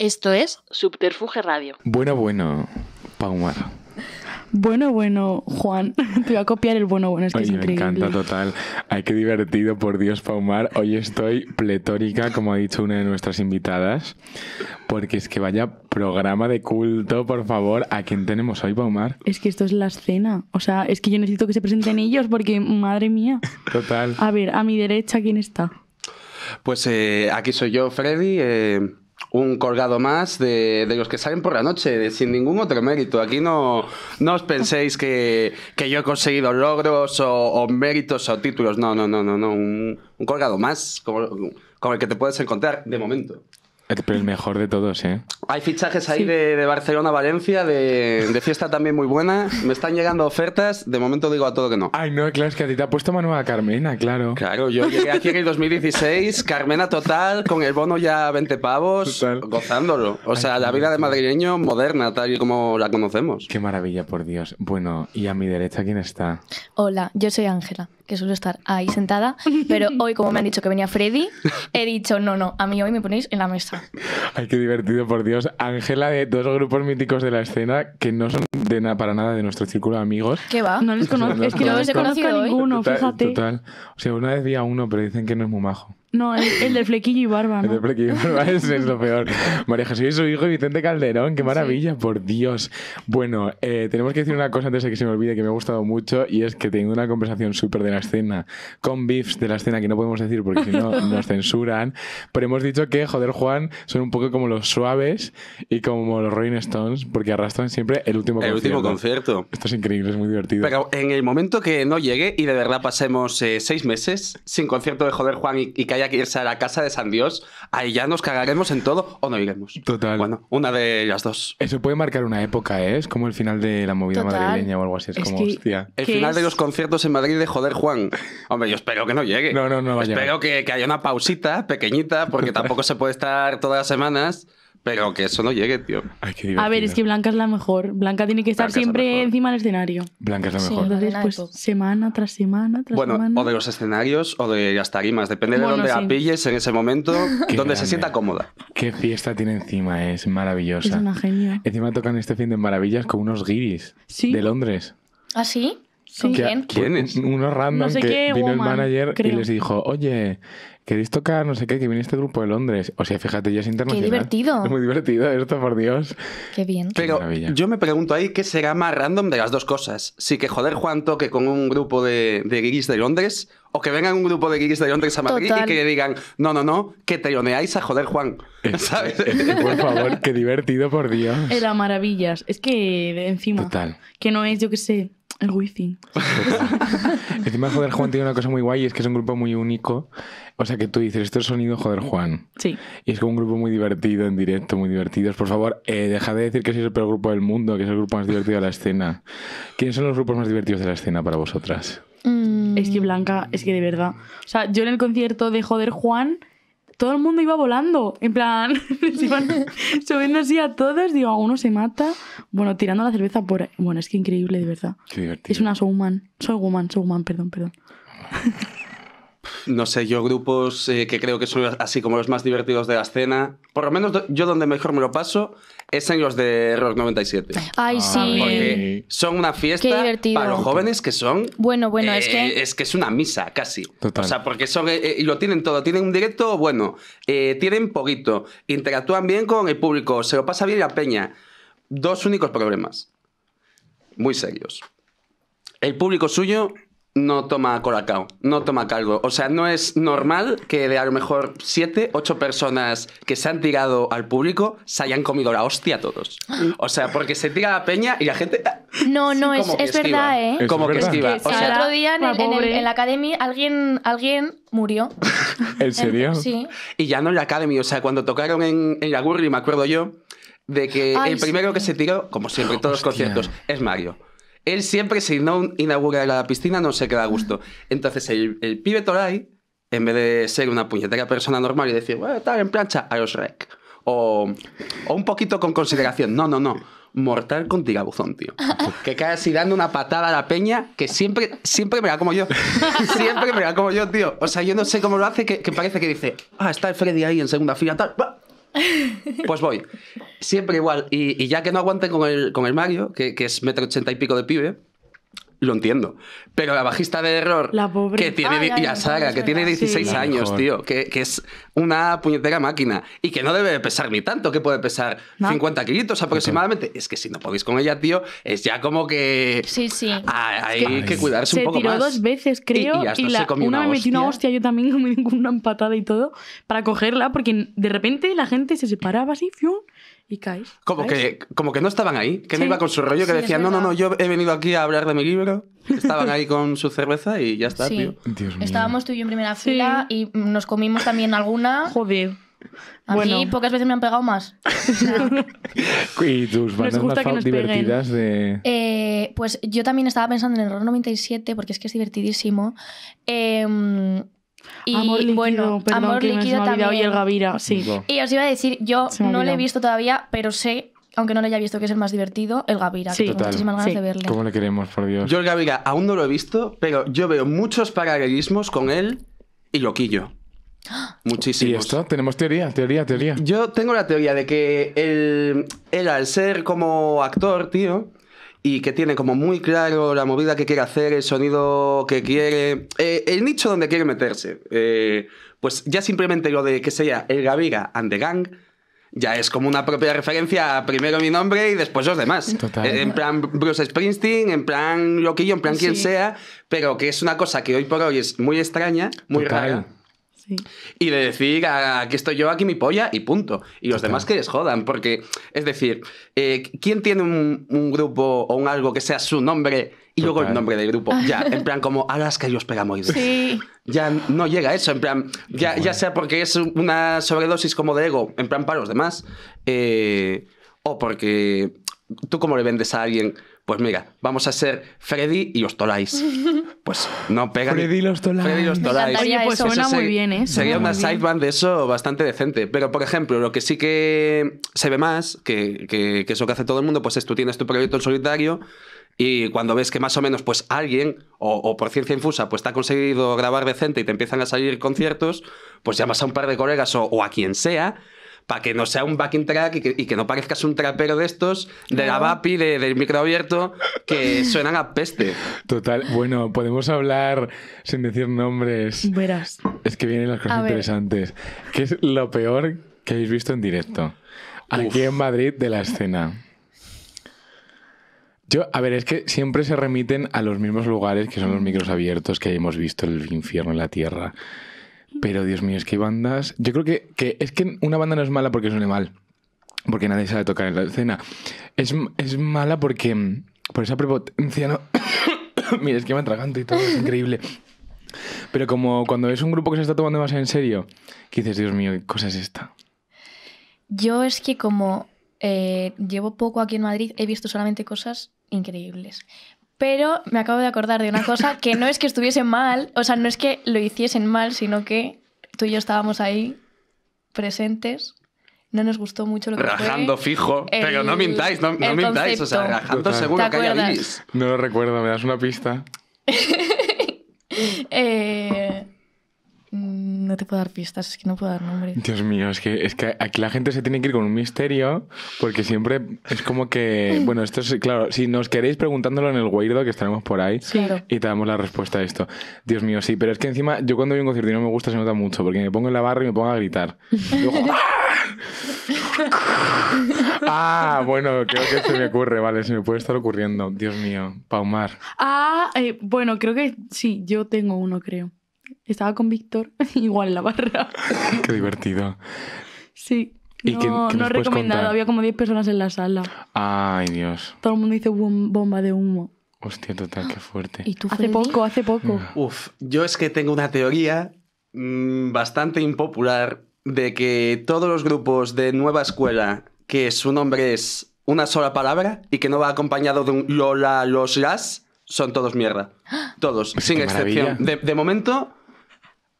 Esto es Subterfuge Radio. Bueno, bueno, Paumar. Bueno, bueno, Juan. Te voy a copiar el bueno, bueno. Es Me encanta, total. Ay, qué divertido, por Dios, Paumar. Hoy estoy pletórica, como ha dicho una de nuestras invitadas. Porque es que vaya programa de culto, por favor. ¿A quién tenemos hoy, Paumar? Es que esto es la escena. O sea, es que yo necesito que se presenten ellos porque, madre mía. Total. A ver, a mi derecha, ¿quién está? Pues eh, aquí soy yo, Freddy. Eh un colgado más de, de, los que salen por la noche, de, sin ningún otro mérito. Aquí no, no os penséis que, que yo he conseguido logros o, méritos o títulos. No, no, no, no, no. Un, colgado más con como, el que te puedes encontrar de momento. Eh, pero el mejor de todos, ¿eh? Hay fichajes ahí de, Barcelona, Valencia, de, fiesta también muy buena. Me están llegando ofertas. De momento digo a todo que no. Ay, no, claro, es que a ti te ha puesto Manuela Carmena, claro. Claro, yo llegué aquí en el 2016, Carmena total, con el bono ya 20 pavos, gozándolo. O sea, la vida de madrileño moderna, tal y como la conocemos. Qué maravilla, por Dios. Bueno, ¿y a mi derecha quién está? Hola, yo soy Ángela que suelo estar ahí sentada, pero hoy, como me han dicho que venía Freddy, he dicho, no, no, a mí hoy me ponéis en la mesa. Ay, qué divertido, por Dios. Ángela, de dos grupos míticos de la escena que no son de nada para nada de nuestro círculo de amigos. ¿Qué va? No les conozco. Es que no les he conocido ninguno, fíjate. Total. O sea, una vez vi a uno, pero dicen que no es muy majo. No, el, de flequillo y barba. ¿no? El de flequillo y barba es, lo peor. María Jesús y su hijo Vicente Calderón, qué maravilla, por Dios. Bueno, eh, tenemos que decir una cosa antes de que se me olvide que me ha gustado mucho y es que tengo una conversación súper de la escena con Biffs de la escena que no podemos decir porque si no nos censuran. Pero hemos dicho que, joder, Juan, son un poco como los suaves y como los Rolling Stones porque arrastran siempre el último concierto. El último concierto. Esto es increíble, es muy divertido. Pero en el momento que no llegue y de verdad pasemos eh, seis meses sin concierto de Joder Juan y, haya que irse a la casa de San Dios, ahí ya nos cagaremos en todo o no iremos. Total. Bueno, una de las dos. Eso puede marcar una época, ¿eh? Es como el final de la movida madrileña o algo así. Es, como, hostia. El final de los conciertos en Madrid de Joder Juan. Hombre, yo espero que no llegue. No, no, no. Va espero que, que haya una pausita pequeñita, porque tampoco se puede estar todas las semanas. Pero que eso no llegue, tío. a ver, es que Blanca es la mejor. Blanca tiene que estar siempre encima del escenario. Blanca es la mejor. Entonces, pues semana tras semana Bueno, o de los escenarios o de las tarimas, depende de dónde la pilles en ese momento, donde se sienta cómoda. Qué fiesta tiene encima, es maravillosa. Es una genia. Encima tocan este fin de maravillas con unos guiris de Londres. ¿Ah, sí? ¿Sí? ¿Quién? es? Pues, Uno random que vino el manager y les dijo, oye, ¿queréis tocar no sé qué? Que viene este grupo de Londres. O sea, fíjate, ya es internacional. Qué divertido. Es muy divertido esto, por Dios. Qué bien. Pero yo me pregunto ahí qué será más random de las dos cosas. Si que joder Juan toque con un grupo de, de de Londres o que vengan un grupo de guiris de Londres a Madrid y que digan, no, no, no, que teoneáis a joder Juan. Eh, eh, ¿Sabes? Eh, por favor, qué divertido, por Dios. Era maravillas. Es que encima... Total. Que no es, yo qué sé el Wizzing. Encima, Joder Juan tiene una cosa muy guay y es que es un grupo muy único. O sea que tú dices, esto es sonido Joder Juan. Sí. Y es como un grupo muy divertido en directo, muy divertidos. Por favor, eh, deja de decir que es el peor grupo del mundo, que es el grupo más divertido de la escena. ¿Quiénes son los grupos más divertidos de la escena para vosotras? Mm. Es que Blanca, es que de verdad. O sea, yo en el concierto de Joder Juan todo el mundo iba volando, en plan, se iban subiendo así a todos, digo, a uno se mata, bueno, tirando la cerveza por... Bueno, es que increíble, de verdad. divertido. Es una showman, showwoman, showman, perdón, perdón. No sé, yo grupos eh, que creo que son así como los más divertidos de la escena, por lo menos yo donde mejor me lo paso es en los de Rock 97. Ay, ah, sí. son una fiesta para los jóvenes que son... Bueno, bueno, es eh, que... Es que es una misa, casi. O sea, porque son... Eh, y lo tienen todo. Tienen un directo bueno, tienen poquito, interactúan bien con el público, se lo pasa bien la peña. Dos únicos problemas. Muy serios. El público suyo no toma Colacao, no toma caldo. O sea, no es normal que de a lo mejor siete, ocho personas que se han tirado al público se hayan comido la hostia todos. O sea, porque se tira la peña y la gente. Ah, no, no, es, verdad, ¿eh? Como que verdad. el otro día en, la academia alguien, alguien murió. ¿En serio? sí. Y ya no en la academia, o sea, cuando tocaron en, la Gurri, me acuerdo yo, de que el primero que se tiró, como siempre en todos los conciertos, es Mario. Él siempre, si no inaugura la piscina, no se queda a gusto. Entonces, el, pibe Toray, en vez de ser una puñetera persona normal y decir, bueno, tal, en plancha, a los rec. O, un poquito con consideración. No, no, no mortal con tirabuzón, tío. Que casi dando una patada a la peña que siempre, siempre me da como yo. Siempre me da como yo, tío. O sea, yo no sé cómo lo hace, que, que parece que dice, ah, está el Freddy ahí en segunda fila, tal. Pues voy. Siempre igual. Y, ya que no aguanten con el, con el Mario, que, que es metro ochenta y pico de pibe, lo entiendo. Pero la bajista de error la pobre. que tiene que tiene 16 años, tío, que, es una puñetera máquina y que no debe pesar ni tanto, que puede pesar 50 kilos aproximadamente. Es que si no podéis con ella, tío, es ya como que sí, sí. hay que, cuidarse un poco más. Se tiró dos veces, creo, y, la, una, una, me metí una hostia, yo también me con una empatada y todo para cogerla porque de repente la gente se separaba así, fium, y caes? Como que, como que no estaban ahí, que no iba con su rollo, que decían, no, no, no, yo he venido aquí a hablar de mi libro. Estaban ahí con su cerveza y ya está, tío. Estábamos tú y yo en primera fila y nos comimos también alguna. Joder. A pocas veces me han pegado más. ¿Y tus bandas divertidas de...? Eh, pues yo también estaba pensando en el rol 97, porque es que es divertidísimo. Eh, y bueno, amor líquido también. Y el Gavira, Y os iba a decir, yo no lo he visto todavía, pero sé aunque no lo haya visto, que es el más divertido, el Gavira. Sí, muchísimas de verle. ¿Cómo le queremos, por Dios? Yo el Gavira aún no lo he visto, pero yo veo muchos paralelismos con él y Loquillo. muchísimo ¿Y esto? Tenemos teoría, teoría, teoría. Yo tengo la teoría de que él al ser como actor, tío, y que tiene como muy claro la movida que quiere hacer, el sonido que quiere, eh, el nicho donde quiere meterse. Eh, pues ya simplemente lo de que sea el gaviga and the Gang. Ya es como una propia referencia primero mi nombre y después los demás. Eh, en plan Bruce Springsteen, en plan Loquillo, en plan quien sea, pero que es una cosa que hoy por hoy es muy extraña, muy rara y de decir, aquí estoy yo, aquí mi polla y punto. Y los demás que les jodan, porque, es decir, eh, ¿quién tiene un, grupo o un algo que sea su nombre y luego el nombre del grupo. Ya, en plan como Alaska ellos los Pegamoides. Sí. Ya no llega eso, en plan, ya, ya sea porque es una sobredosis como de ego, en plan para los demás, eh, o porque tú como le vendes a alguien pues mira, vamos a ser Freddy y os Pues no pega. Freddy y los toláis. Freddy y los pues eso suena muy bien, ¿eh? Sería una sideband de eso bastante decente. Pero, por ejemplo, lo que sí que se ve más, que, que, que es lo que hace todo el mundo, pues es tú tienes tu proyecto en solitario y cuando ves que más o menos pues alguien o, por ciencia infusa pues te ha conseguido grabar decente y te empiezan a salir conciertos, pues llamas a un par de colegas o a quien sea para que no sea un backing track y que, no parezcas un trapero de estos, de la VAPI, del micro abierto, que suenan a peste. Total. Bueno, podemos hablar sin decir nombres. Es que vienen las cosas interesantes. ¿Qué es lo peor que habéis visto en directo? Aquí en Madrid de la escena. Yo, a ver, es que siempre se remiten a los mismos lugares que son los micros abiertos que hemos visto el infierno en la tierra. Pero Dios mío, es que hay bandas. Yo creo que, es que una banda no es mala porque suene mal. Porque nadie sabe tocar en la escena. Es, mala porque. Mm, por esa prepotencia, ¿no? Mira, es que me atraganto y todo, es increíble. Pero como cuando es un grupo que se está tomando más en serio, que dices, Dios mío, ¿qué cosa es esta? Yo es que como eh, llevo poco aquí en Madrid, he visto solamente cosas increíbles. Pero me acabo de acordar de una cosa que no es que estuviese mal, o sea, no es que lo hiciesen mal, sino que tú y yo estábamos ahí presentes. No nos gustó mucho lo que Rajando fijo. pero no mintáis, no, mintáis. O sea, rajando seguro que hay No lo recuerdo, me das una pista. eh, Mm, no te puedo dar pistas, es que no puedo dar nombres. Dios mío, es que, es que aquí la gente se tiene que ir con un misterio, porque siempre es como que. Bueno, esto es claro, si nos queréis preguntándolo en el Weirdo, que estaremos por ahí, y te damos la respuesta a esto. Dios mío, sí, pero es que encima yo cuando voy a un concierto y no me gusta se nota mucho, porque me pongo en la barra y me pongo a gritar. ¡Ah! ah, bueno, creo que se me ocurre, vale, se me puede estar ocurriendo. Dios mío, Paumar. Ah, eh, bueno, creo que sí, yo tengo uno, creo. Estaba con Víctor, igual en la barra. Qué divertido. Sí. no, recomendado, había como 10 personas en la sala. Ay, Dios. Todo el mundo hizo bomba de humo. Hostia, total, qué fuerte. ¿Y tú, hace poco, hace poco. Mm. Uf, yo es que tengo una teoría mm, bastante impopular de que todos los grupos de nueva escuela que su nombre es una sola palabra y que no va acompañado de un Lola, los, las, son todos mierda. Todos, pues sin excepción. de, momento,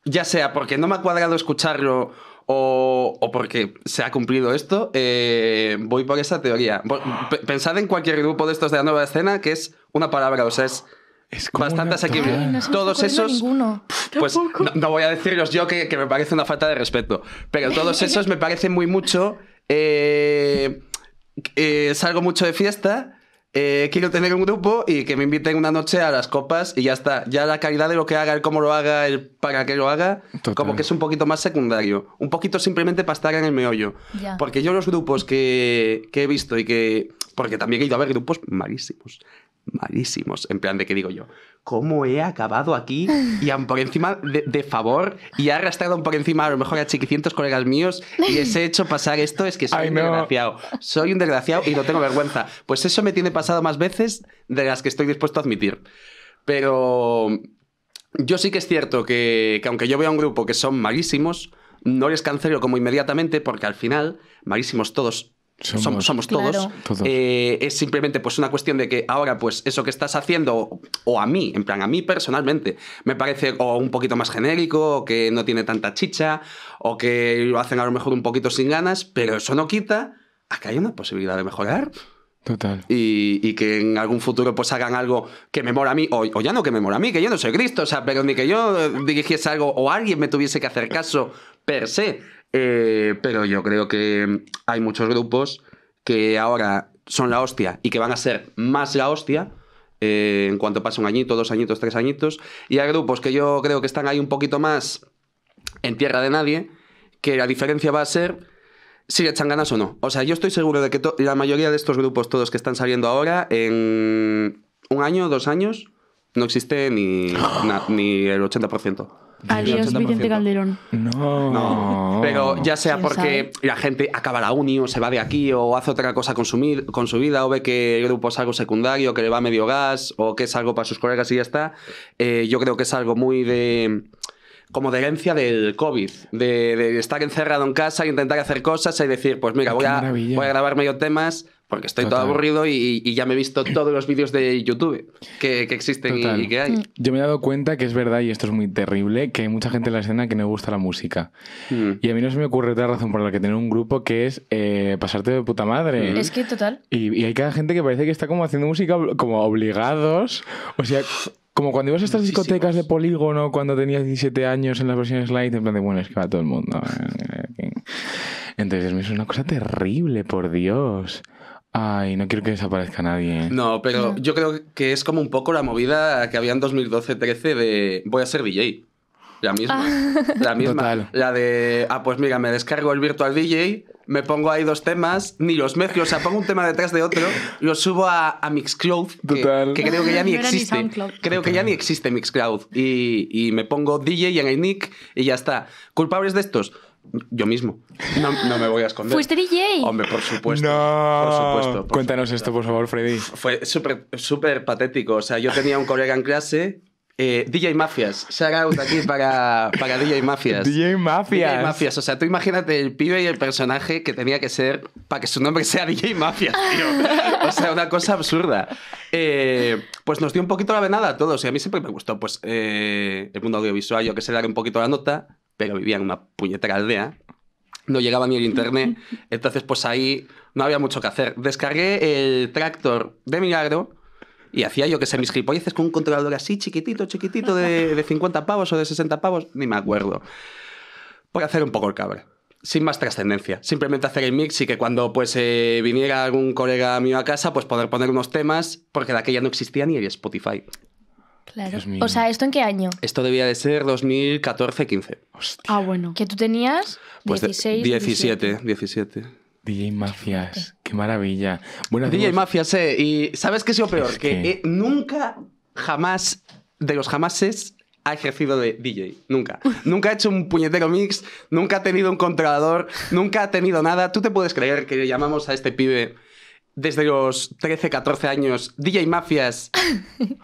ya sea porque no me ha cuadrado escucharlo o, o porque se ha cumplido esto, eh, voy por esa teoría. pensad en cualquier grupo de estos de la nueva escena, que es una palabra, o sea, es... Es bastante asequible. todos esos. pues no, voy a deciros yo que, me parece una falta de respeto. Pero todos esos me parecen muy mucho. Eh, eh, salgo mucho de fiesta eh, quiero tener un grupo y que me inviten una noche a las copas y ya está. Ya la calidad de lo que haga, el cómo lo haga, el para qué lo haga, como que es un poquito más secundario. Un poquito simplemente para estar en el meollo. Porque yo los grupos que, que he visto y que... Porque también he ido a ver grupos malísimos malísimos. En plan de que digo yo, ¿cómo he acabado aquí? Y han por encima de, favor, y ha arrastrado por encima a lo mejor a chiquicientos colegas míos y les he hecho pasar esto. Es que soy un desgraciado. Soy un desgraciado y no tengo vergüenza. Pues eso me tiene pasado más veces de las que estoy dispuesto a admitir. Pero yo sí que es cierto que, que aunque yo vea un grupo que son malísimos, no les cancelo como inmediatamente porque al final, malísimos todos, somos, todos. Eh, es simplemente pues una cuestión de que ahora pues eso que estás haciendo, o a mí, en plan a mí personalmente, me parece o un poquito más genérico, o que no tiene tanta chicha, o que lo hacen a lo mejor un poquito sin ganas, pero eso no quita a que hay una posibilidad de mejorar. Total. Y, que en algún futuro pues hagan algo que me mola a mí, o, o, ya no que me mola a mí, que yo no soy Cristo, o sea, pero ni que yo eh, dirigiese algo o alguien me tuviese que hacer caso per se, eh, pero yo creo que hay muchos grupos que ahora son la hostia y que van a ser más la hostia. Eh, en cuanto pase un añito, dos añitos, tres añitos. Y hay grupos que yo creo que están ahí un poquito más en tierra de nadie, que la diferencia va a ser si le echan ganas o no. O sea, yo estoy seguro de que la mayoría de estos grupos, todos que están saliendo ahora, en un año, dos años, no existe ni, ni el 80%. Adiós, Vicente Calderón. No. Pero ya sea porque la gente acaba la uni o se va de aquí o hace otra cosa con su, vida o ve que el grupo es algo secundario, que le va medio gas o que es algo para sus colegas y ya está, eh, yo creo que es algo muy de como de herencia del COVID, de, estar encerrado en casa, intentar hacer cosas y decir, pues mira, voy a, voy a grabar medio temas porque estoy todo aburrido y, ya me he visto todos los vídeos de YouTube que, existen y, que hay. Mm. Yo me he dado cuenta que es verdad, y esto es muy terrible, que hay mucha gente en la escena que no gusta la música. Mm. Y a mí no se me ocurre otra razón por la que tener un grupo que es eh, pasarte de puta madre. Mm. Es que total. Y, hay cada gente que parece que está como haciendo música como obligados. O sea, como cuando ibas a estas discotecas de polígono cuando tenías 17 años en las versiones light, en plan de, bueno, es que va todo el mundo. Entonces, es una cosa terrible, por Dios. Ay, no quiero que desaparezca nadie. ¿eh? No, pero yo creo que es como un poco la movida que había en 2012-13 de voy a ser DJ. La misma. Ah. La misma. La de, ah, pues mira, me descargo el Virtual DJ, me pongo ahí dos temas, ni los mezclo, o sea, pongo un tema detrás de otro, lo subo a, Mixcloud, Que, creo que ya ni existe. creo que ya ni existe Mixcloud. Y, y me pongo DJ en el nick y ya está. ¿Culpables de estos? yo mismo. No, me voy a esconder. ¿Fuiste DJ? Hombre, por supuesto. No. Por supuesto. Cuéntanos esto, por favor, Freddy. Fue súper súper patético. O sea, yo tenía un colega en clase. Eh, DJ Mafias, shout out aquí para, para DJ Mafias. DJ Mafias. DJ Mafias, o sea, tú imagínate el pibe y el personaje que tenía que ser para que su nombre sea DJ Mafias, tío. O sea, una cosa absurda. Eh, pues nos dio un poquito la venada a todos y a mí siempre me gustó pues, eh, el mundo audiovisual, yo que sé, dar un poquito la nota pero vivía en una puñetera aldea, no llegaba ni el internet, entonces pues ahí no había mucho que hacer. Descargué el tractor de milagro y hacía yo que sé mis gilipolleces con un controlador así chiquitito, chiquitito de, 50 pavos o de 60 pavos, ni me acuerdo. Por hacer un poco el cabre sin más trascendencia. Simplemente hacer el mix y que cuando pues eh, viniera algún colega mío a casa, pues poder poner unos temas, porque de aquella no existía ni el Spotify. O sea, ¿esto en qué año? Esto debía de ser 2014-15. Ah, bueno. ¿Que tú tenías? 16, 17, 17. DJ Mafias, qué maravilla. DJ Mafias, eh, y ¿sabes qué es lo peor? que, eh, nunca, jamás, de los jamases, ha ejercido de DJ. Nunca. nunca ha hecho un puñetero mix, nunca ha tenido un controlador, nunca ha tenido nada. Tú te puedes creer que llamamos a este pibe desde los 13, 14 años, DJ Mafias,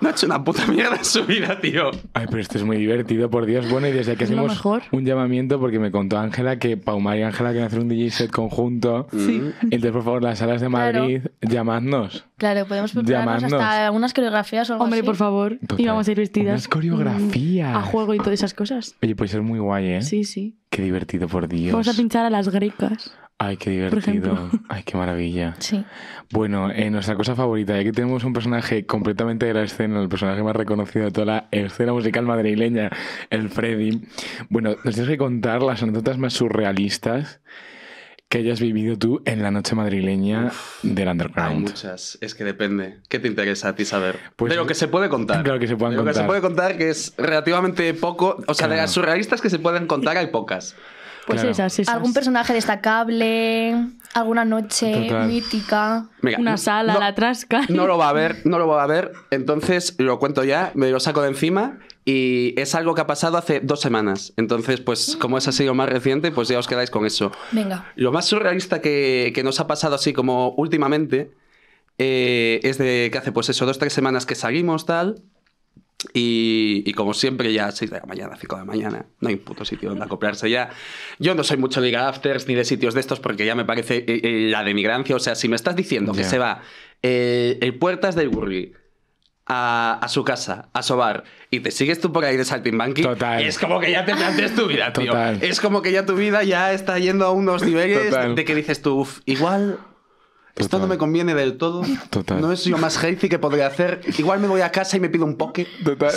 no ha hecho una puta mierda en su vida, tío. Ay, pero esto es muy divertido, por Dios. Bueno, y desde que hacemos un llamamiento, porque me contó Ángela que Paumar y Ángela quieren hacer un DJ set conjunto. Sí. Entonces, por favor, las salas de Madrid, llamadnos. Claro, podemos prepararnos hasta algunas coreografías o algo Hombre, por favor. Y vamos a ir vestidas. Unas coreografías. A juego y todas esas cosas. Oye, puede ser muy guay, ¿eh? Sí, sí. Qué divertido, por Dios. Vamos a pinchar a las grecas. Ay, qué divertido. Ay, qué maravilla. Bueno, eh, nuestra cosa favorita, ya que tenemos un personaje completamente de la escena, el personaje más reconocido de toda la escena musical madrileña, el Freddy. Bueno, nos tienes que contar las anécdotas más surrealistas que hayas vivido tú en la noche madrileña del underground? Hay muchas. Es que depende. ¿Qué te interesa a ti saber? Pues, de lo que se puede contar. que se de lo que se puede contar, que es relativamente poco. O sea, de las surrealistas que se pueden contar hay pocas. Pues esas, esas. Algún personaje destacable, alguna noche mítica, una sala, la trasca. No lo va a ver, no lo va a ver. Entonces lo cuento ya, me lo saco de encima y es algo que ha pasado hace dos semanas. Entonces, pues como es ha sido más reciente, pues ya os quedáis con eso. Venga. Lo más surrealista que, nos ha pasado así como últimamente eh, es de que hace pues eso, dos, tres semanas que salimos, tal. Y, como siempre, ya 6 de la mañana, 5 de la mañana, no hay un puto sitio donde acoplarse ya. Yo no soy mucho de afters ni de sitios de estos porque ya me parece eh, eh, la de migrancia. O sea, si me estás diciendo que se va eh, el Puertas del Burri a, a, su casa, a sobar, y te sigues tú por ahí de saltimbanqui, es como que ya te planteas tu vida, tío. Es como que ya tu vida ya está yendo a unos niveles de que dices tú, igual esto no me conviene del todo. Total. No es lo más healthy que podría hacer. Igual me voy a casa y me pido un poke. Total.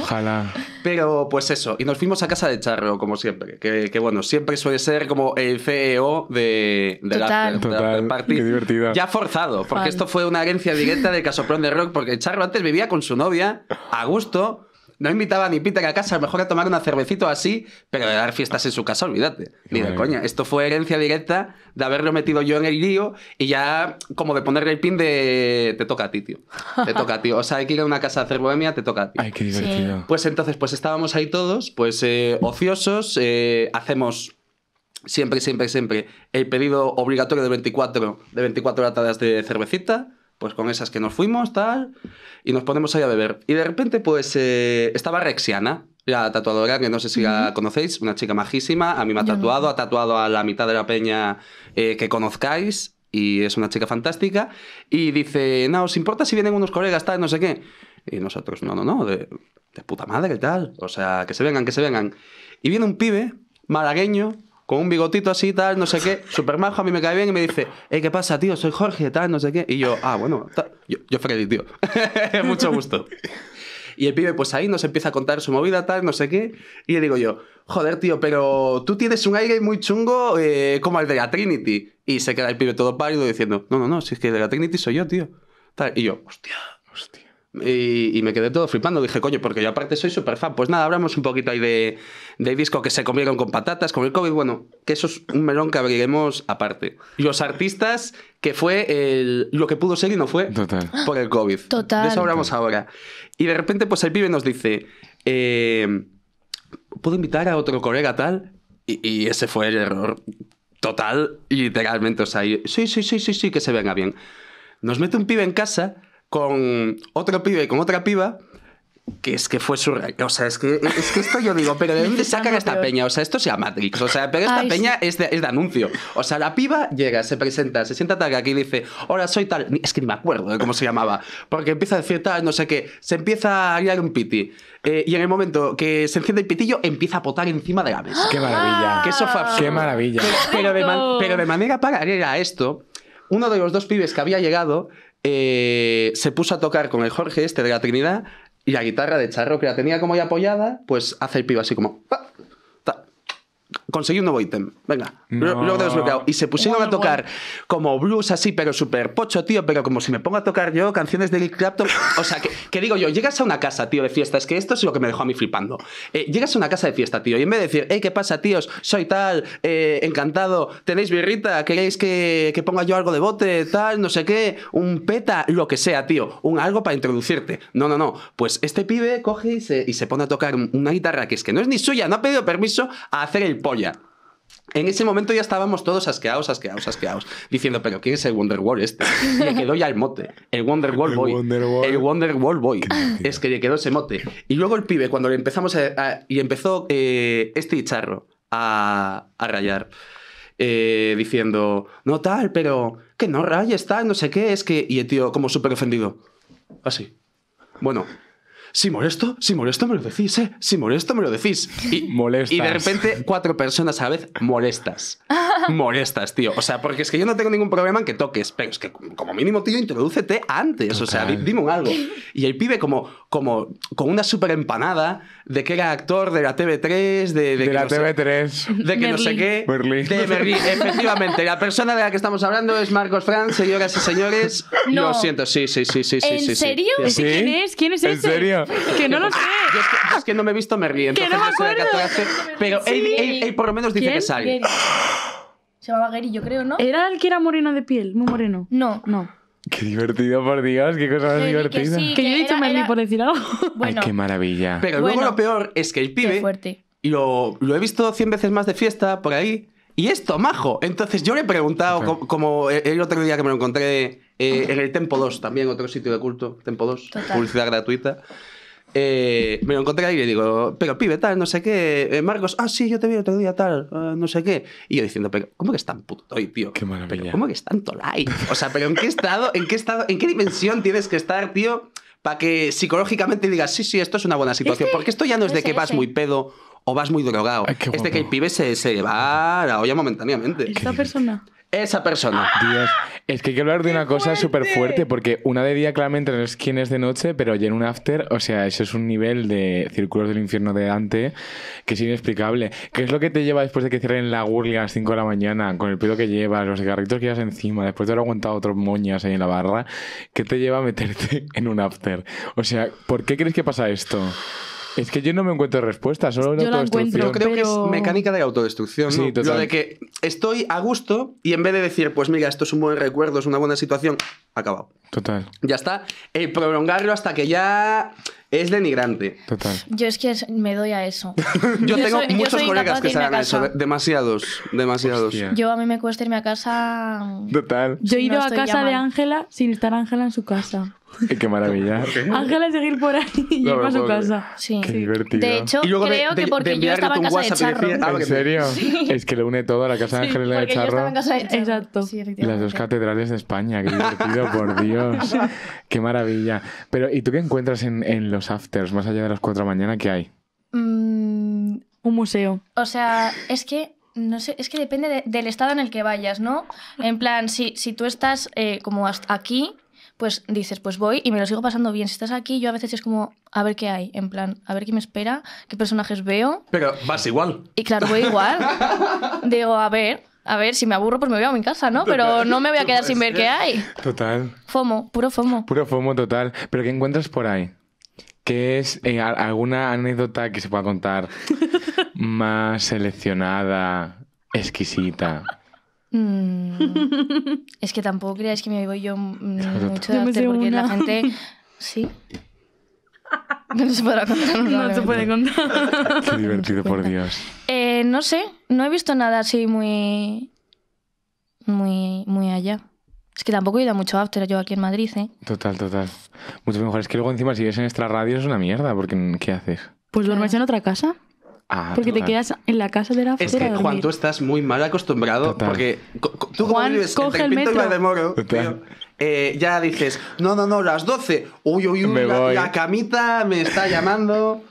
ojalá. Pero pues eso. Y nos fuimos a casa de Charro, como siempre. Que, bueno, siempre suele ser como el CEO de, la, party. Qué Ya forzado. Porque esto fue una agencia directa de Casoprón de Rock. Porque Charro antes vivía con su novia a gusto no invitaba a ni Peter a casa, mejor a tomar una cervecito así, pero de dar fiestas en su casa, olvídate. Ni de coña. Esto fue herencia directa de haberlo metido yo en el lío y ya como de ponerle el pin de te toca a ti, tío. Te toca a ti. O sea, hay que ir a una casa a hacer bohemia, te toca a ti. Ay, qué divertido. Pues entonces, pues estábamos ahí todos, pues eh, ociosos, eh, hacemos siempre, siempre, siempre el pedido obligatorio de 24, de 24 latas de cervecita pues con esas que nos fuimos, tal, y nos ponemos ahí a beber. Y de repente, pues eh, estaba Rexiana, la tatuadora, que no sé si la conocéis, una chica majísima, a mí me ha tatuado, ha tatuado a la mitad de la peña eh, que conozcáis, y es una chica fantástica, y dice, no, ¿os importa si vienen unos colegas, tal, no sé qué? Y nosotros, no, no, no, de, de puta madre, tal, o sea, que se vengan, que se vengan. Y viene un pibe malagueño con un bigotito así, tal, no sé qué, super majo, a mí me cae bien y me dice, hey, eh, ¿qué pasa, tío? Soy Jorge, tal, no sé qué. Y yo, ah, bueno, Yo, yo Freddy, tío. Mucho gusto. Y el pibe, pues ahí nos empieza a contar su movida, tal, no sé qué. Y le digo yo, joder, tío, pero tú tienes un aire muy chungo eh, como el de la Trinity. Y se queda el pibe todo pálido diciendo, no, no, no, si es que el de la Trinity soy yo, tío. Y yo, hostia, hostia y, me quedé todo flipando. Dije, coño, porque yo aparte soy súper fan. Pues nada, hablamos un poquito ahí de, de, disco que se comieron con patatas, con el COVID. Bueno, que eso es un melón que abriremos aparte. Los artistas que fue lo que pudo ser y no fue por el COVID. Total. De eso hablamos ahora. Y de repente, pues el pibe nos dice, eh, ¿puedo invitar a otro colega tal? y, ese fue el error total, y literalmente. O sea, sí, sí, sí, sí, sí, que se venga bien. Nos mete un pibe en casa con otro pibe, y con otra piba, que es que fue surreal. O sea, es que, es que esto yo digo, pero ¿de dónde sacan esta peña? O sea, esto sea Matrix. O sea, pero esta peña es, de, anuncio. O sea, la piba llega, se presenta, se sienta tal aquí dice, hola, soy tal. Es que ni me acuerdo de cómo se llamaba. Porque empieza a decir tal, no sé qué. Se empieza a liar un piti. Eh, y en el momento que se enciende el pitillo, empieza a potar encima de la mesa. ¡Qué maravilla! ¡Qué sofá! ¡Qué maravilla! Pero de, pero de manera paralela a esto, uno de los dos pibes que había llegado eh, se puso a tocar con el Jorge, este de la Trinidad, y la guitarra de Charro, que la tenía como ya apoyada, pues hace el pibe así como conseguí un nuevo ítem. Venga, luego lo, he Y se pusieron a tocar como blues así, pero súper pocho, tío. Pero como si me pongo a tocar yo canciones de Eric Clapton. O sea, que, digo yo, llegas a una casa, tío, de fiesta. Es que esto es lo que me dejó a mí flipando. Eh, llegas a una casa de fiesta, tío. Y en vez de decir, hey, ¿qué pasa, tíos? Soy tal, eh, encantado. ¿Tenéis birrita? ¿Queréis que, que ponga yo algo de bote? Tal, no sé qué. Un peta, lo que sea, tío. Un algo para introducirte. No, no, no. Pues este pibe coge y se, y se pone a tocar una guitarra que es que no es ni suya, no ha pedido permiso a hacer el pollo. En ese momento ya estábamos todos asqueados, asqueados, asqueados, diciendo, pero ¿quién es el Wonder World este? Le quedó ya el mote, el Wonder Wall Boy. El Wonder Wall Boy. Es que le quedó ese mote. Y luego el pibe, cuando le empezamos a... y empezó eh, este hicharro a, rayar. Eh, diciendo, no tal, pero que no rayes tal, no sé qué, es que... Y el tío como súper ofendido. Así. Bueno, si molesto, si molesto me lo decís, eh, si molesto me lo decís. Y, y de repente cuatro personas a la vez molestas. molestas, tío. O sea, porque es que yo no tengo ningún problema en que toques, pero es que como mínimo, tío, introdúcete antes, o sea, dime algo. Y el pibe como, como con una super empanada de que era actor de la TV3, de, que la no TV3. Sé, de que no sé qué. De Merlín. Efectivamente, la persona de la que estamos hablando es Marcos Franz, señoras y señores. Lo siento, sí, sí, sí, sí. ¿En sí, serio? Sí. ¿Quién es? ¿Quién es ¿En serio? Que no lo ah, sé. es, que, no me he visto Merlín, entonces me pero él, por lo menos dice que sale. Se llamaba Gary, yo creo, ¿no? Era el que era moreno de piel, muy moreno. No. No. Qué divertido, por Dios, qué cosa más divertida. Que, yo he dicho era, Merlí por decir algo. Ay, qué maravilla. Pero luego lo peor es que el pibe lo, lo he visto 100 veces más de fiesta por ahí y esto, ¡majo! Entonces yo le he preguntado, como, el otro día que me lo encontré eh, en el Tempo 2, también otro sitio de culto, Tempo 2, publicidad gratuita. Eh, me lo encontré ahí y le digo, pero pibe, tal, no sé qué. Eh, Marcos, ah, sí, yo te vi otro día, tal, ah, no sé qué. Y yo diciendo, pero ¿cómo que es tan puto hoy, tío? Qué mala ¿Pero ¿Cómo que es tanto like? O sea, pero ¿en qué estado, en qué estado, en qué dimensión tienes que estar, tío, para que psicológicamente digas, sí, sí, esto es una buena situación? Porque esto ya no es de que vas muy pedo o vas muy drogado. es de que el pibe se, se va a la olla momentáneamente. Esta persona esa persona. Dios, es que hay que hablar de una cosa súper fuerte, porque una de día claramente no es quién es de noche, pero ya en un after, o sea, eso es un nivel de círculos del infierno de Dante que es inexplicable. ¿Qué es lo que te lleva después de que cierren la gurli a las 5 de la mañana, con el pedo que llevas, los cigarritos que llevas encima, después de haber aguantado otros moñas ahí en la barra? ¿Qué te lleva a meterte en un after? O sea, ¿por qué crees que pasa esto? Es que yo no me encuentro respuesta, solo una encuentro Yo creo que es mecánica de autodestrucción. Lo de que estoy a gusto y en vez de decir, pues mira, esto es un buen recuerdo, es una buena situación, acabado. Total. Ya está. Eh, prolongarlo hasta que ya es denigrante. Total. Yo es que me doy a eso. Yo, tengo muchos colegas que se hagan a eso. Demasiados. Demasiados. Yo a mí me cuesta irme a casa. Mm, Total. Yo he ido a casa de Ángela sin estar Ángela en su casa. Qué maravilla. Ángela es seguir por ahí y No a su casa. Sí. Qué divertido. De hecho, Y creo que de porque yo estaba en casa de charro. ¿En serio? serio? Es que le une todo a la Casa de Ángela y la de Charro. de Charro. Exacto. Las dos catedrales de España, qué por Dios, qué maravilla. Pero, ¿y tú qué encuentras en, los afters, más allá de las 4 de la mañana, qué hay? Mm, un museo. O sea, es que no sé, es que depende del estado en el que vayas, ¿no? En plan, si, si tú estás eh, como aquí, pues dices, pues voy y me lo sigo pasando bien. Si estás aquí, yo a veces es como, a ver qué hay, en plan, a ver qué me espera, qué personajes veo. Pero vas igual. Y claro, voy igual. Digo, a ver, a ver, si me aburro, pues me voy a mi casa, ¿no? Pero no me voy a quedar sin ver qué hay. Total. FOMO, puro FOMO. Puro FOMO total. ¿Pero qué encuentras por ahí? ¿Qué es eh, alguna anécdota que se pueda contar más seleccionada, exquisita? Mm. es que tampoco creáis que me vivo yo mm, mucho de arte porque la gente... Sí. No se podrá contar. No se puede contar. Qué divertido, por Dios. Eh, no sé, no he visto nada así muy. muy, muy allá. Es que tampoco he ido a mucho after yo aquí en Madrid, ¿eh? Total, total. Mucho mejor. Es que luego encima si ves en extra radio es una mierda, porque ¿qué haces? Pues duermes en otra casa. Ah, porque te quedas en la casa de la Es que, Juan, tú estás muy mal acostumbrado. Porque tú, como vives coge el Y de Moro, eh, ya dices, no, no, no, las 12. Uy, uy, uy, la, camita me está llamando.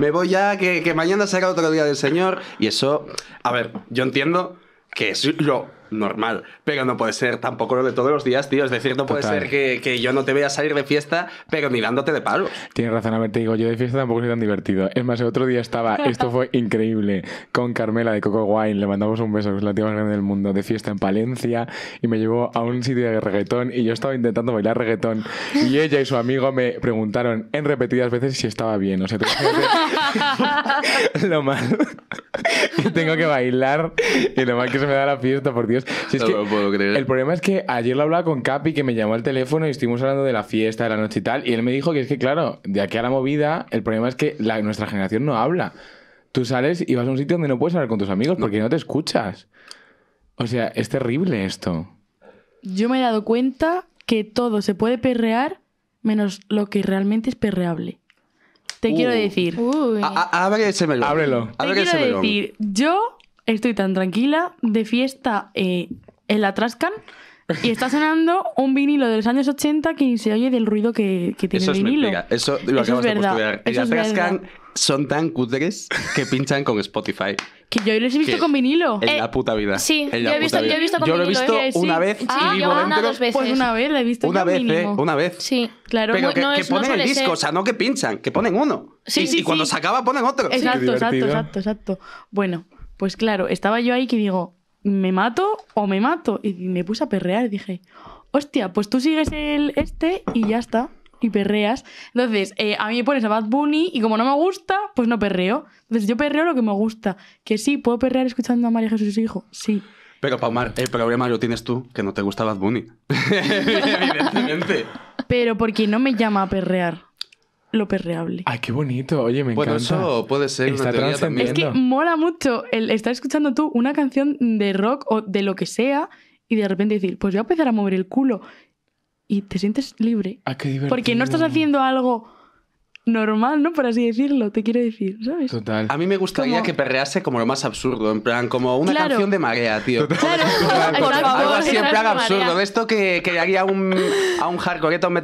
Me voy ya, que, que mañana será otro día del Señor. Y eso, a ver, yo entiendo que es lo normal. Pero no puede ser tampoco lo de todos los días, tío. Es decir, no puede ser que, yo no te vea salir de fiesta, pero mirándote de palos. Tienes razón, a ver, te digo, yo de fiesta tampoco soy tan divertido. Es más, el otro día estaba, esto fue increíble, con Carmela de Coco Wine, le mandamos un beso, que es la tía más grande del mundo, de fiesta en Palencia, y me llevó a un sitio de reggaetón, y yo estaba intentando bailar reggaetón, y ella y su amigo me preguntaron en repetidas veces si estaba bien. O sea, lo mal que tengo que bailar, y lo mal que se me da la fiesta, por Dios el problema es que ayer lo hablaba con Capi, que me llamó al teléfono y estuvimos hablando de la fiesta, de la noche y tal. Y él me dijo que es que, claro, de aquí a la movida, el problema es que nuestra generación no habla. Tú sales y vas a un sitio donde no puedes hablar con tus amigos porque no, te escuchas. O sea, es terrible esto. Yo me he dado cuenta que todo se puede perrear menos lo que realmente es perreable. Te quiero uh. decir. Ábrelo. Te quiero decir, yo estoy tan tranquila de fiesta eh, en la Trascan y está sonando un vinilo de los años 80 que se oye del ruido que, que tiene el vinilo. Es eso lo eso acabas es verdad, de postular. En la son tan cutres que pinchan con Spotify. Que yo los he visto con vinilo. En la eh, puta vida. Sí, yo, he visto, he visto con vinilo. Yo lo he visto eh, una vez y ah, vivo yo dentro. Dos veces. Pues una vez Una vez, una vez. Sí, claro. Pero que, no que es, ponen el disco, o sea, no que pinchan, que ponen uno. Sí, y, sí, y cuando se acaba ponen otro. Exacto, exacto, exacto, exacto. Bueno, pues claro, estaba yo ahí que digo, ¿me mato o me mato? Y me puse a perrear y dije, hostia, pues tú sigues el este y ya está. Y perreas. Entonces, eh, a mí me pones a Bad Bunny y como no me gusta, pues no perreo. Entonces, yo perreo lo que me gusta. Que sí, puedo perrear escuchando a María Jesús Hijo. Sí. Pero, Paumar, el problema lo tienes tú, que no te gusta Bad Bunny. Evidentemente. Pero porque no me llama a perrear lo perreable. Ay, qué bonito. Oye, me encanta. Bueno, eso puede ser Está también. Es que mola mucho el estar escuchando tú una canción de rock o de lo que sea y de repente decir, pues voy a empezar a mover el culo. Y te sientes libre. Ah, qué divertido. Porque no estás haciendo algo normal, ¿no? Por así decirlo, te quiero decir, ¿sabes? Total. A mí me gustaría que perrease como lo más absurdo, en plan, como una canción de marea, tío. Claro. algo así en plan absurdo. De esto que, que haría a un hardcore, a un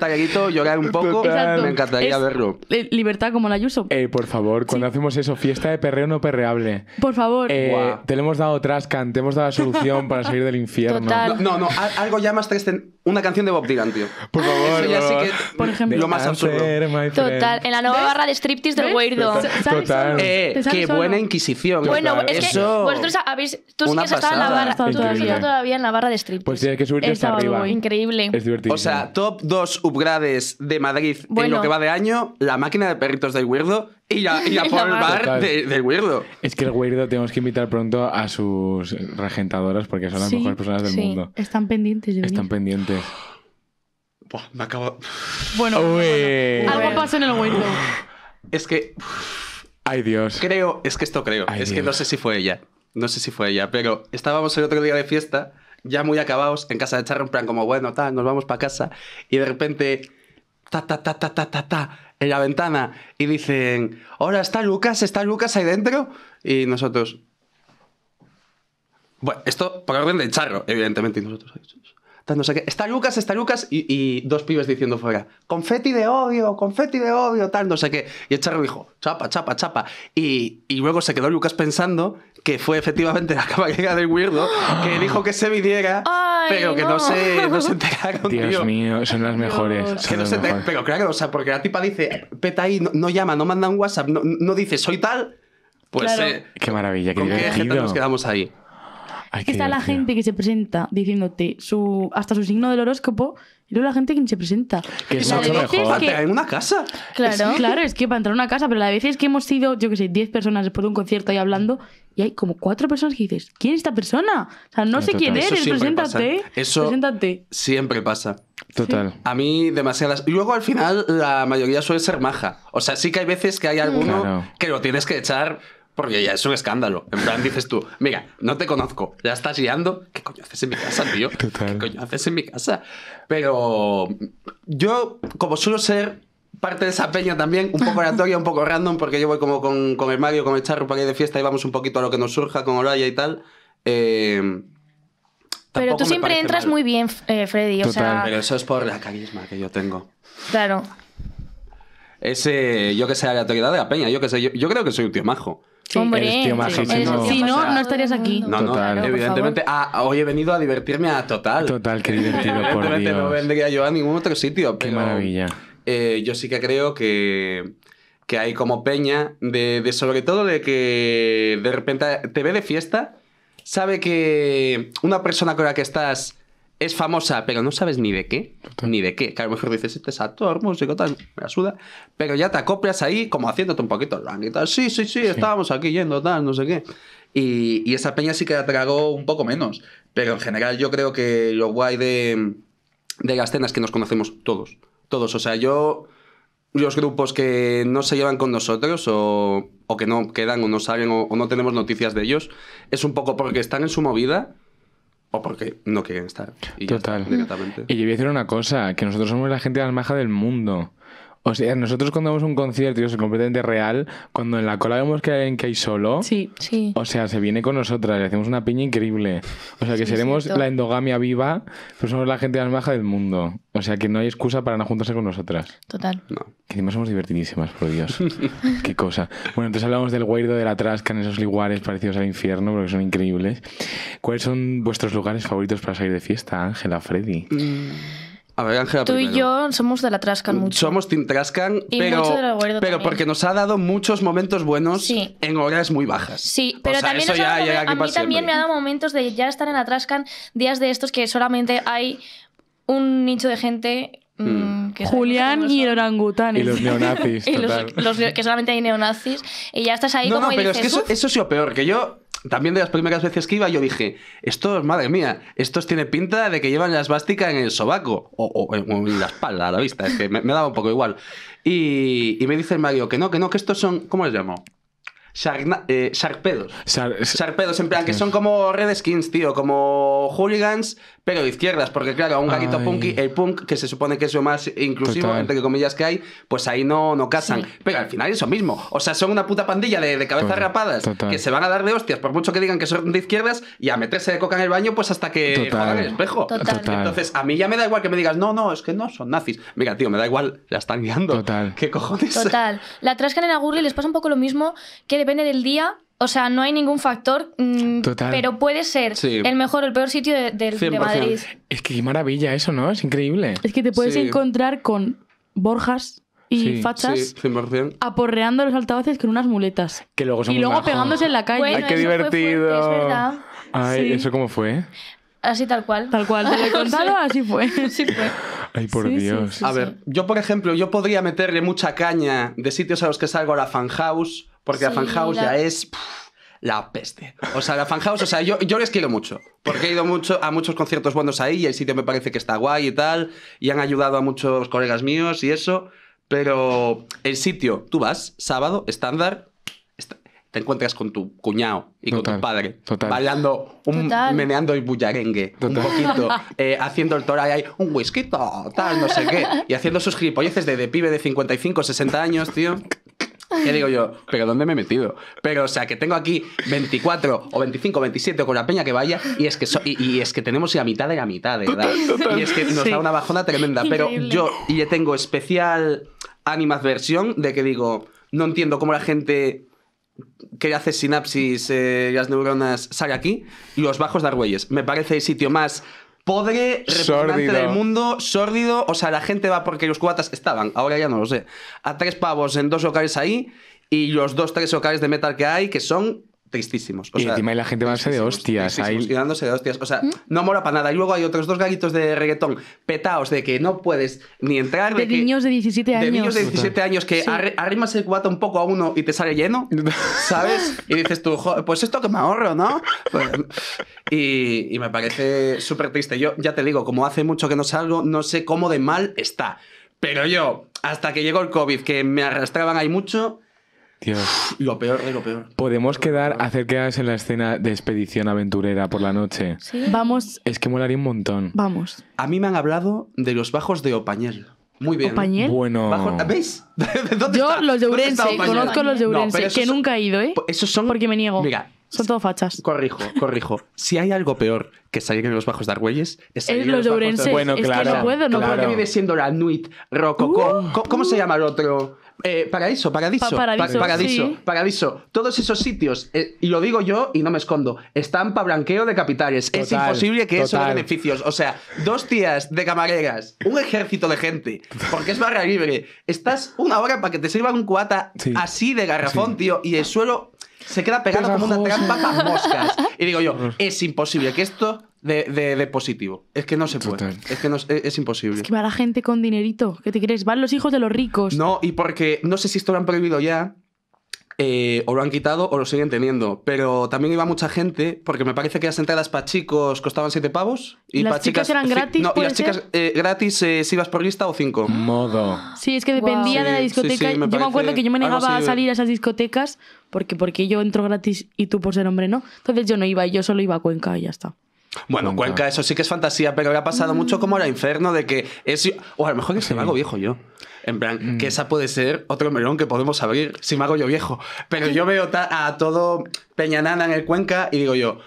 llorar un poco, me encantaría verlo. Libertad como la Yuso. Eh, por favor, cuando hacemos eso, fiesta de perreo no perreable. Por favor. Eh, Te le hemos dado Trascan, te hemos dado la solución para salir del infierno. No, no, algo ya más trascendente una canción de Bob Dylan, tío. Por favor. Eso que, por ejemplo. Lo más absurdo. Total. En la nueva barra de striptease del Weirdo. Total. Eh, qué buena inquisición. Bueno, es que Eso. vosotros habéis. Tú sí que has estado en la barra. todavía en la barra de striptease. Pues hay que subirte hasta arriba. Increíble. Es divertido. O sea, top 2 upgrades de Madrid en lo que va de año, la máquina de perritos del Weirdo y a, por el Bar del Es que el Weirdo tenemos que invitar pronto a sus regentadoras porque son las mejores personas del mundo. Están pendientes yo Están pendientes. Buah, me acabo. Bueno, algo pasa en el weirdo Es que Ay, Dios. creo, es que esto creo. es que no sé si fue ella. No sé si fue ella, pero estábamos el otro día de fiesta, ya muy acabados, en casa de Charro, en plan como, bueno, tal, nos vamos para casa. Y de repente ta, ta, ta, ta, ta, ta, en la ventana y dicen, ahora está Lucas, está Lucas ahí dentro. Y nosotros... Bueno, esto por orden de charro, evidentemente, y nosotros está Lucas, está Lucas, y, dos pibes diciendo fuera, confeti de odio, confeti de odio, tal no sé qué. Y el charro dijo, chapa, chapa, chapa. Y, y luego se quedó Lucas pensando que fue efectivamente la caballera del weirdo, que dijo que se viniera, pero que no, se, no se enteraron. Dios mío, son las mejores. que no pero claro, porque la tipa dice, peta ahí, no, llama, no manda un WhatsApp, no, dice, soy tal. Pues eh, qué maravilla, qué divertido. gente nos quedamos ahí? está la gente que se presenta diciéndote su, hasta su signo del horóscopo y luego la gente que se presenta. Que es mucho mejor. En una casa. Claro. Es... claro, es que para entrar a una casa, pero la veces que hemos sido, yo que sé, 10 personas después de un concierto ahí hablando y hay como cuatro personas que dices, ¿quién es esta persona? O sea, no sé quién eres, preséntate. Eso siempre pasa. Total. A mí demasiadas. Y luego al final la mayoría suele ser maja. O sea, sí que hay veces que hay alguno que lo tienes que echar porque ya es un escándalo. En plan, dices tú, mira, no te conozco, ya estás guiando. ¿Qué coño haces en mi casa, tío? ¿Qué coño haces en mi casa? Pero yo, como suelo ser parte de esa peña también, un poco aleatoria, un poco random, porque yo voy como con, el Mario, con el Charro para ir de fiesta y vamos un poquito a lo que nos surja con Olaya y tal. Eh, pero tú siempre entras muy bien, eh, Freddy. Pero eso es por la carisma que yo tengo. Claro. Ese, yo que sé, aleatoriedad de la peña, yo que sé, yo creo que soy un tío majo. Hombre, si no, no estarías aquí. No, no, evidentemente. Ah, hoy he venido a divertirme a total. Total, qué divertido, por no vendría yo a ningún otro sitio. Pero, qué maravilla. Eh, yo sí que creo que, hay como peña de sobre todo de que de repente te ve de fiesta, sabe que una persona con la que estás es famosa, pero no sabes ni de qué, ni de qué. Que a lo mejor dices, este es actor, músico, tal, me asuda. Pero ya te acoplas ahí como haciéndote un poquito Sí, sí, sí, estábamos aquí yendo, tal, no sé qué. Y, y esa peña sí que la tragó un poco menos. Pero en general yo creo que lo guay de, de las es que nos conocemos todos. Todos. O sea, yo los grupos que no se llevan con nosotros o, que no quedan o no salen o, no tenemos noticias de ellos, es un poco porque están en su movida o porque no quieren estar. Y Total. Y yo voy a decir una cosa, que nosotros somos la gente más maja del mundo. O sea, nosotros cuando damos un concierto y eso es completamente real, cuando en la cola vemos que hay alguien que hay solo, sí, sí. o sea, se viene con nosotras, le hacemos una piña increíble. O sea, que seremos la endogamia viva, pero pues somos la gente más maja del mundo. O sea, que no hay excusa para no juntarse con nosotras. Total. No. Que encima somos divertidísimas, por Dios. Qué cosa. Bueno, entonces hablamos del guairdo de la Trasca en esos lugares parecidos al infierno, porque son increíbles. ¿Cuáles son vuestros lugares favoritos para salir de fiesta, Ángela, Freddy? Mm. A ver, Ángela, Tú y yo somos de la Trascan mucho. Somos Team pero, porque nos ha dado muchos momentos buenos en horas muy bajas. Sí, pero también a mí también me ha dado momentos de ya estar en la Trascan, días de estos que solamente hay un nicho de gente Mm, mm. Julián y el orangután. Y los neonazis. que solamente hay neonazis. Y ya estás ahí como no, pero es que eso, ha sido peor, que yo también de las primeras veces que iba, yo dije, estos, madre mía, estos tiene pinta de que llevan las esvástica en el sobaco o, en la espalda, a la vista, es que me, me daba un poco igual. Y, me dice Mario que no, que no, que estos son, ¿cómo les llamo? Sharpedos. Eh, Sharpedos, en plan, que son como Red Skins, tío, como hooligans, pero de izquierdas, porque claro, un gatito punky, el punk, que se supone que es lo más inclusivo, entre comillas, que hay, pues ahí no, no casan. Pero al final es lo mismo. O sea, son una puta pandilla de, cabezas rapadas que se van a dar de hostias, por mucho que digan que son de izquierdas, y a meterse de coca en el baño, pues hasta que jodan el espejo. Entonces, a mí ya me da igual que me digas, no, no, es que no son nazis. Mira, tío, me da igual, la están guiando. Total. ¿Qué cojones? Total. La Trascan en Agurri les pasa un poco lo mismo que depende del día. O sea, no hay ningún factor, mm, pero puede ser el mejor o el peor sitio de, Madrid. Es que qué maravilla eso, ¿no? Es increíble. Es que te puedes encontrar con Borjas y sí, fachas aporreando los altavoces con unas muletas. y luego pegándose en la calle. Ay, qué divertido. Ay, ¿eso cómo fue? Así tal cual. Tal cual, te lo he contado, así fue. Ay, por Dios. a ver, yo por ejemplo, yo podría meterle mucha caña de sitios a los que salgo a la fan house, porque la Fan House ya es la peste. O sea, la House, o sea, yo, yo les quiero mucho. Porque he ido mucho, a muchos conciertos buenos ahí y el sitio me parece que está guay y tal. Y han ayudado a muchos colegas míos y eso. Pero el sitio, tú vas, sábado, estándar, te encuentras con tu cuñado y con tu padre total. bailando, meneando y bullarengue un poquito, eh, haciendo el y ahí, un whisky, tal, no sé qué, y haciendo sus gilipolleces de, de pibe de 55, 60 años, tío. ¿Qué digo yo? ¿Pero dónde me he metido? Pero, o sea, que tengo aquí 24 o 25 o 27 con la peña que vaya y es que, y, es que tenemos la mitad de la mitad, de Y es que nos da una bajona tremenda. Pero yo y tengo especial animadversión de que digo, no entiendo cómo la gente que hace sinapsis, eh, y las neuronas, sale aquí, y los bajos de Argüelles. Me parece el sitio más podre, repugnante del mundo, sordido. O sea, la gente va porque los cubatas estaban, ahora ya no lo sé, a tres pavos en dos locales ahí y los dos, tres locales de metal que hay que son tristísimos. y sea, encima la gente dándose de hostias. Hay... dándose de hostias. O sea, no mola para nada. Y luego hay otros dos gallitos de reggaetón petaos de que no puedes ni entrar. De, niños de 17 años. De niños de 17 años que sí. arrimas el cubato un poco a uno y te sale lleno, ¿sabes? Y dices tú, pues esto que me ahorro, ¿no? Pues, y, y me parece súper triste. Yo ya te digo, como hace mucho que no salgo, no sé cómo de mal está. Pero yo, hasta que llegó el COVID, que me arrastraban ahí mucho, lo peor de lo peor. Podemos quedar, hacer en la escena de expedición aventurera por la noche. Sí. Vamos. Es que molaría un montón. Vamos. A mí me han hablado de los bajos de Opañel. Muy bien. ¿Opañel? Bueno. ¿Veis? ¿Dónde Yo los de Urense, conozco los de Urense, que nunca he ido, ¿eh? Pues esos son. Porque me niego. Mira, son todo fachas. Corrijo, corrijo. Si hay algo peor que salir en los bajos de Argüelles, es salir los, de Urense. Bueno, es claro. Que no puedo, no viene siendo la Nuit, Rococo? Uh. ¿Cómo se llama el otro? Eh, paraíso, paraíso, eso. paradiso, Todos esos sitios, eh, y lo digo yo y no me escondo, están para blanqueo de capitales. es imposible que eso beneficios. O sea, dos tías de camareras, un ejército de gente, porque es barra libre. Estás una hora para que te sirva un cuata así de garrafón, tío, y el suelo se queda pegado como una trampa para moscas. Y digo yo, es imposible que esto de, positivo. Es que no se puede. Es que no, es, es, imposible. Es que va la gente con dinerito. ¿Qué te crees? Van los hijos de los ricos. No, y porque no sé si esto lo han prohibido ya, eh, o lo han quitado o lo siguen teniendo. Pero también iba mucha gente, porque me parece que las entradas para chicos costaban 7 pavos. Y las chicas, eran gratis. No, y las chicas eh, gratis eh, si ibas por lista o 5. Modo. Sí, es que dependía de la discoteca. yo me acuerdo que yo me negaba a salir a esas discotecas porque, porque yo entro gratis y tú por ser hombre no. Entonces yo no iba, yo solo iba a Cuenca y ya está. Bueno, Cuenca. eso sí que es fantasía, pero le ha pasado mucho como era mm. inferno de que es. O a lo mejor que se me hago viejo yo. En plan, mm. que esa puede ser otro melón que podemos abrir si me hago yo viejo. Pero yo veo a todo Peñanana en el Cuenca y digo yo,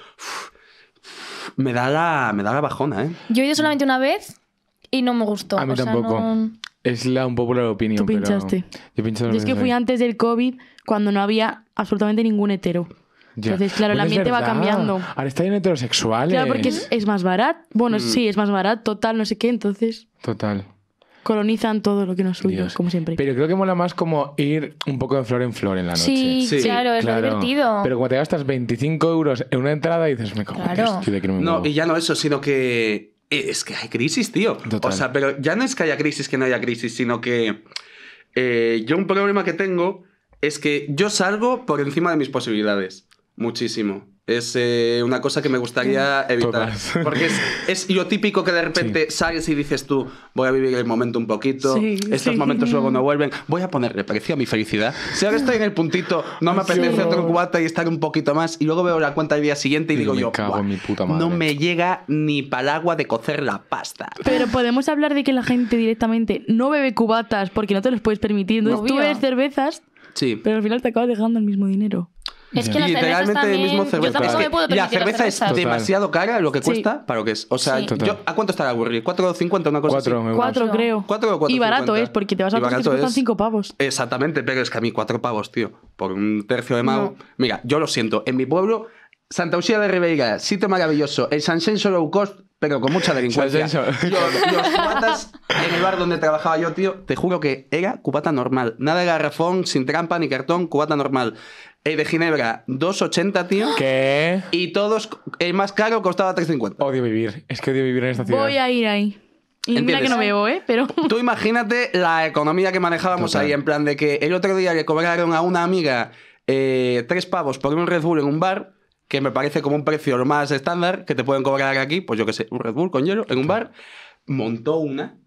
me, da la, me da bajona, ¿eh? Yo he ido solamente una vez y no me gustó. A mí tampoco. Es la un popular opinión. Tú pinchaste. Pero yo, yo es que fui antes del COVID cuando no había absolutamente ningún hetero. Entonces, claro, el ambiente va cambiando. Ahora está en heterosexual. Claro, porque es, más barato. Bueno, mm. sí, es más barato, total, no sé qué, entonces. Total colonizan todo lo que nos es como siempre. Pero creo que mola más como ir un poco de flor en flor en la noche. Sí, claro, es divertido. Pero cuando te gastas 25 euros en una entrada y dices, me cago no, y ya no eso, sino que eh, es que hay crisis, tío. O sea, pero ya no es que haya crisis, que no haya crisis, sino que eh, yo un problema que tengo es que yo salgo por encima de mis posibilidades. Muchísimo. Es eh, una cosa que me gustaría evitar. Porque es, lo típico que de repente sales y dices tú, voy a vivir el momento un poquito, estos momentos luego no vuelven, voy a ponerle precio a mi felicidad. Si ahora estoy en el puntito, no me apetece otro cubata y estar un poquito más, y luego veo la cuenta del día siguiente y, digo yo, no me llega ni para el agua de cocer la pasta. Pero podemos hablar de que la gente directamente no bebe cubatas porque no te los puedes permitir. Entonces tú bebes cervezas, sí. pero al final te acabas dejando el mismo dinero. Es que literalmente mismo cerveza. la cerveza, es demasiado cara lo que cuesta para que es. O sea, ¿a cuánto está la burger? ¿4,50 una cosa 4, creo. Y barato es, porque te vas a gastar 5 pavos. Exactamente, pero es que a mí 4 pavos, tío, por un tercio de mago. Mira, yo lo siento, en mi pueblo, Santa Lucía de Ribeira, sitio maravilloso, el San Senso Low Cost, pero con mucha delincuencia. los cubatas en el bar donde trabajaba yo, tío, te juro que era cubata normal. Nada de garrafón, sin trampa ni cartón, cubata normal de Ginebra, 2,80, tío. ¿Qué? Y todos, el más caro costaba 3,50. Odio vivir. Es que odio vivir en esta ciudad. Voy a ir ahí. Y mira que no veo, ¿eh? Pero... Tú imagínate la economía que manejábamos ahí, en plan de que el otro día le cobraron a una amiga eh, tres pavos por un Red Bull en un bar, que me parece como un precio más estándar que te pueden cobrar aquí, pues yo qué sé, un Red Bull con hielo en un bar. Montó una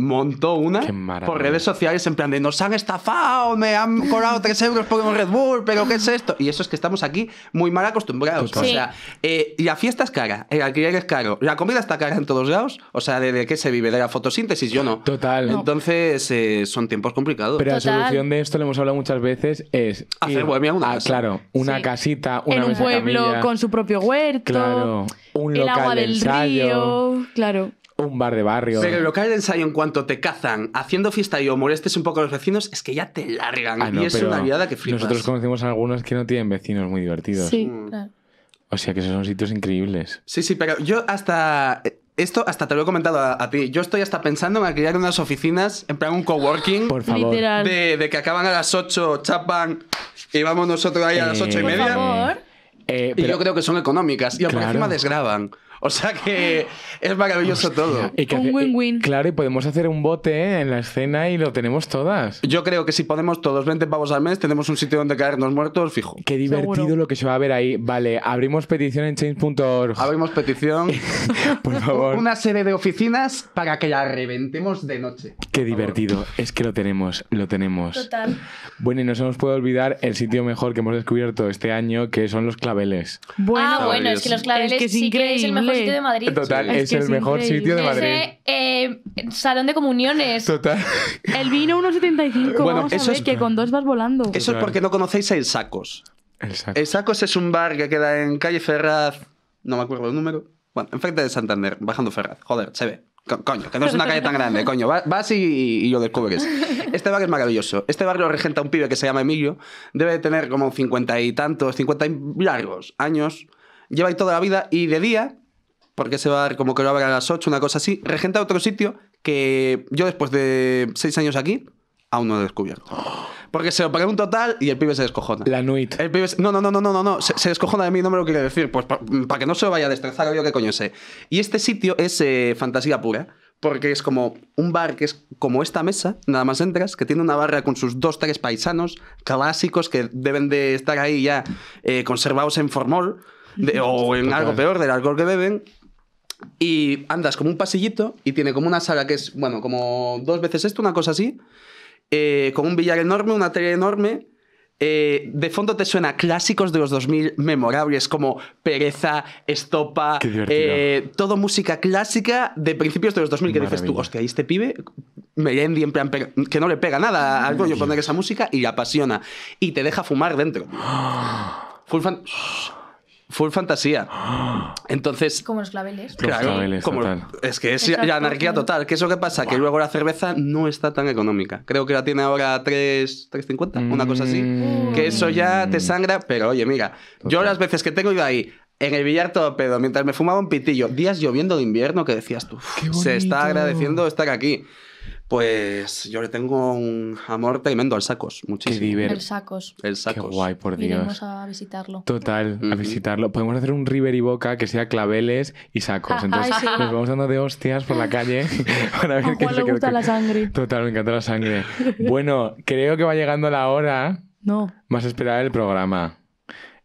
montó una por redes sociales en plan de nos han estafado, me han cobrado 3 euros por un Red Bull, pero ¿qué es esto? Y eso es que estamos aquí muy mal acostumbrados. O sea, eh, la fiesta es cara, el alquiler es caro, la comida está cara en todos lados, o sea, ¿de, qué se vive? ¿De la fotosíntesis? Yo no. Total. Entonces eh, son tiempos complicados. Pero la solución de esto, le hemos hablado muchas veces, es... Hacer bohemia una Claro, una casita, una En un pueblo con su propio huerto. Claro. Un el local agua del río. Claro un bar de barrio. Pero el local de ensayo, en cuanto te cazan haciendo fiesta y o molestes un poco a los vecinos, es que ya te largan. Ah, y es una viada que flipas. Nosotros conocemos algunos que no tienen vecinos muy divertidos. Sí, mm. claro. O sea que esos son sitios increíbles. Sí, sí, pero yo hasta. Eh, esto hasta te lo he comentado a, ti. Yo estoy hasta pensando en alquilar unas oficinas, en plan un coworking. Por favor. De, de, que acaban a las 8, chapan y vamos nosotros ahí a las 8 y eh, media. Por favor. pero, eh, y yo creo que son económicas y claro. por encima desgraban. O sea que es maravilloso todo. Y un win-win. Claro, y podemos hacer un bote en la escena y lo tenemos todas. Yo creo que si podemos todos 20 pavos al mes, tenemos un sitio donde caernos muertos fijo. Qué divertido lo que se va a ver ahí. Vale, abrimos petición en change.org. Abrimos petición. Por favor. Una serie de oficinas para que la reventemos de noche. Qué divertido. Es que lo tenemos, lo tenemos. Total. Bueno, y no se nos puede olvidar el sitio mejor que hemos descubierto este año, que son los claveles. ah, bueno, es que los claveles es increíble mejor sitio de Madrid. Total, es, el mejor sitio de Madrid. Ese, eh, salón de comuniones. Total. El vino 1,75. vamos eso es... que con dos vas volando. Eso es porque no conocéis el Sacos. El Sacos. El Sacos es un bar que queda en calle Ferraz. No me acuerdo el número. Bueno, frente de Santander, bajando Ferraz. Joder, se ve. coño, que no es una calle tan grande, coño. Vas y, lo descubres. Este bar es maravilloso. Este bar lo regenta un pibe que se llama Emilio. Debe tener como cincuenta y tantos, cincuenta y largos años. Lleva ahí toda la vida y de día porque a bar como que lo va a las 8, una cosa así, regenta otro sitio que yo después de 6 años aquí aún no he descubierto. Porque se lo un total y el pibe se descojona. La Nuit. El pibe No, no, no, no, no, no, no. Se, descojona de mí, no me lo quiere decir. Pues para que no se lo vaya a destrezar yo ¿qué coño sé. Y este sitio es eh, fantasía pura. Porque es como un bar que es como esta mesa, nada más entras, que tiene una barra con sus dos, tres paisanos clásicos que deben de estar ahí ya eh, conservados en formol o en algo peor del alcohol que beben. Y andas como un pasillito y tiene como una sala que es, bueno, como dos veces esto, una cosa así, eh, con un billar enorme, una tele enorme. Eh, de fondo te suena clásicos de los 2000 memorables como Pereza, Estopa, eh, todo música clásica de principios de los 2000 que dices tú, hostia, ¿y este pibe? merendi en que no le pega nada al rollo poner esa música y la apasiona y te deja fumar dentro. Full fan full fantasía. Entonces. Como los claveles. Claro, claveles, Es que es ya anarquía total. ¿Qué es lo que pasa? Que luego la cerveza no está tan económica. Creo que la tiene ahora 3.50, una cosa así. Mm. Que eso ya te sangra, pero oye, mira, yo las veces que tengo ido ahí. En el billar todo pedo, mientras me fumaba un pitillo, días lloviendo de invierno que decías tú, se está agradeciendo estar aquí. Pues yo le tengo un amor tremendo al Sacos, muchísimo. El Sacos. El Sacos. Qué guay, por Dios. Iremos a visitarlo. Total, a visitarlo. Podemos hacer un River y Boca que sea claveles y Sacos. Entonces nos vamos dando de hostias por la calle para ver qué le gusta la sangre. Total, me encanta la sangre. Bueno, creo que va llegando la hora no. más esperar el programa,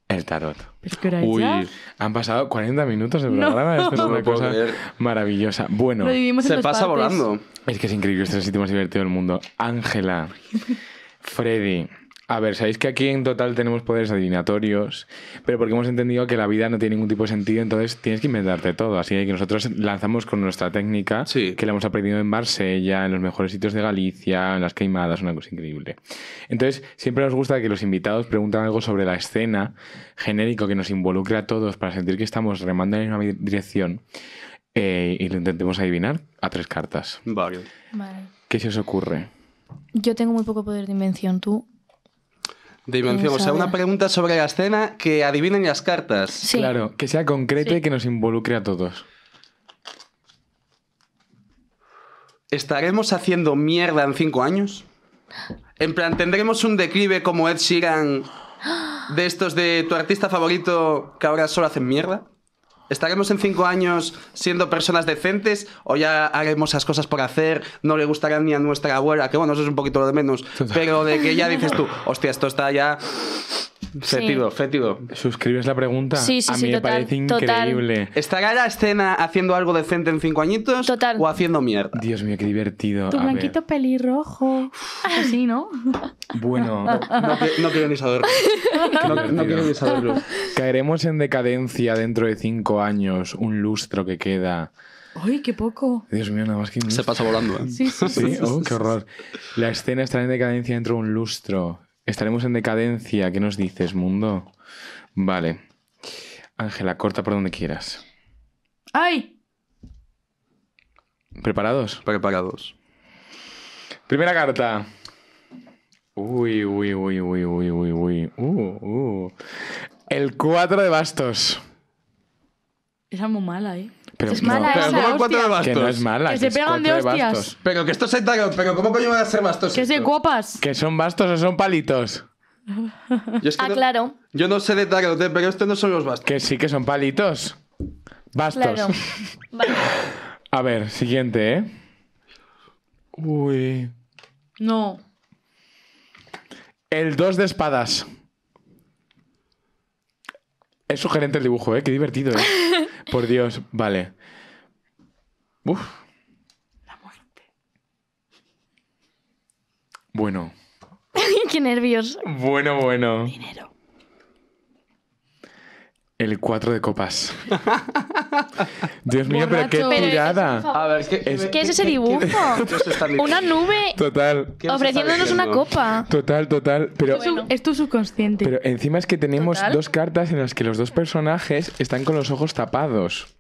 el tarot. Uy, han pasado 40 minutos de programa. Esto es una cosa maravillosa. Bueno, se pasa volando. es que es increíble. Este es el sitio más divertido del mundo. Ángela, Freddy. A ver, sabéis que aquí en total tenemos poderes adivinatorios, pero porque hemos entendido que la vida no tiene ningún tipo de sentido, entonces tienes que inventarte todo. Así que nosotros lanzamos con nuestra técnica, que la hemos aprendido en Marsella, en los mejores sitios de Galicia, en las Queimadas, una cosa increíble. Entonces, siempre nos gusta que los invitados preguntan algo sobre la escena, genérico, que nos involucre a todos para sentir que estamos remando en la misma dirección eh, y lo intentemos adivinar a tres cartas. vale. ¿Qué se os ocurre? Yo tengo muy poco poder de invención, tú dimensión. O sea, una pregunta sobre la escena que adivinen las cartas. Claro, que sea concreta y que nos involucre a todos. ¿Estaremos haciendo mierda en cinco años? En plan, ¿tendremos un declive como Ed Sheeran de estos de tu artista favorito que ahora solo hacen mierda? ¿Estaremos en cinco años siendo personas decentes o ya haremos esas cosas por hacer? No le gustarán ni a nuestra abuela, que bueno, eso es un poquito lo de menos, pero de que ya dices tú, hostia, esto está ya Fétido, fétido. ¿Suscribes la pregunta? Sí, sí, A mí me parece increíble. ¿Estará la escena haciendo algo decente en cinco añitos? Total. ¿O haciendo mierda? Dios mío, qué divertido. Tu blanquito pelirrojo. Así, ¿no? Bueno. No, quiero ni saberlo. No, quiero ni saberlo. Caeremos en decadencia dentro de cinco años, un lustro que queda. ¡Ay, qué poco! Dios mío, nada más que. Se pasa volando. ¿eh? Sí, sí, sí. Oh, qué horror. La escena estará en decadencia dentro de un lustro. Estaremos en decadencia. ¿Qué nos dices, mundo? Vale. Ángela, corta por donde quieras. ¡Ay! ¿Preparados? Preparados. Primera carta. Uy, uy, uy, uy, uy, uy, uy. Uh, uh. El 4 de bastos. es muy mala, ¿eh? Pero, es mala Que no es mala. Que se pegan de hostias. Pero que esto se tarot, pero ¿cómo coño van a ser bastos? Que se copas. ¿Que son bastos o son palitos? Yo Ah, claro. Yo no sé de tarot, pero estos no son los bastos. Que sí que son palitos. Bastos. A ver, siguiente, ¿eh? Uy. No. El 2 de espadas. Es sugerente el dibujo, ¿eh? Qué divertido ¿eh? Por Dios, vale. Uf. La muerte. Bueno. Qué nervios. Bueno, bueno. Dinero. El cuatro de copas. Dios mío, pero qué tirada. ¿qué, Es- es ese dibujo? Una nube ofreciéndonos una copa. total, total. Pero, Es tu subconsciente. pero encima es que tenemos dos cartas en las que los dos personajes están con los ojos tapados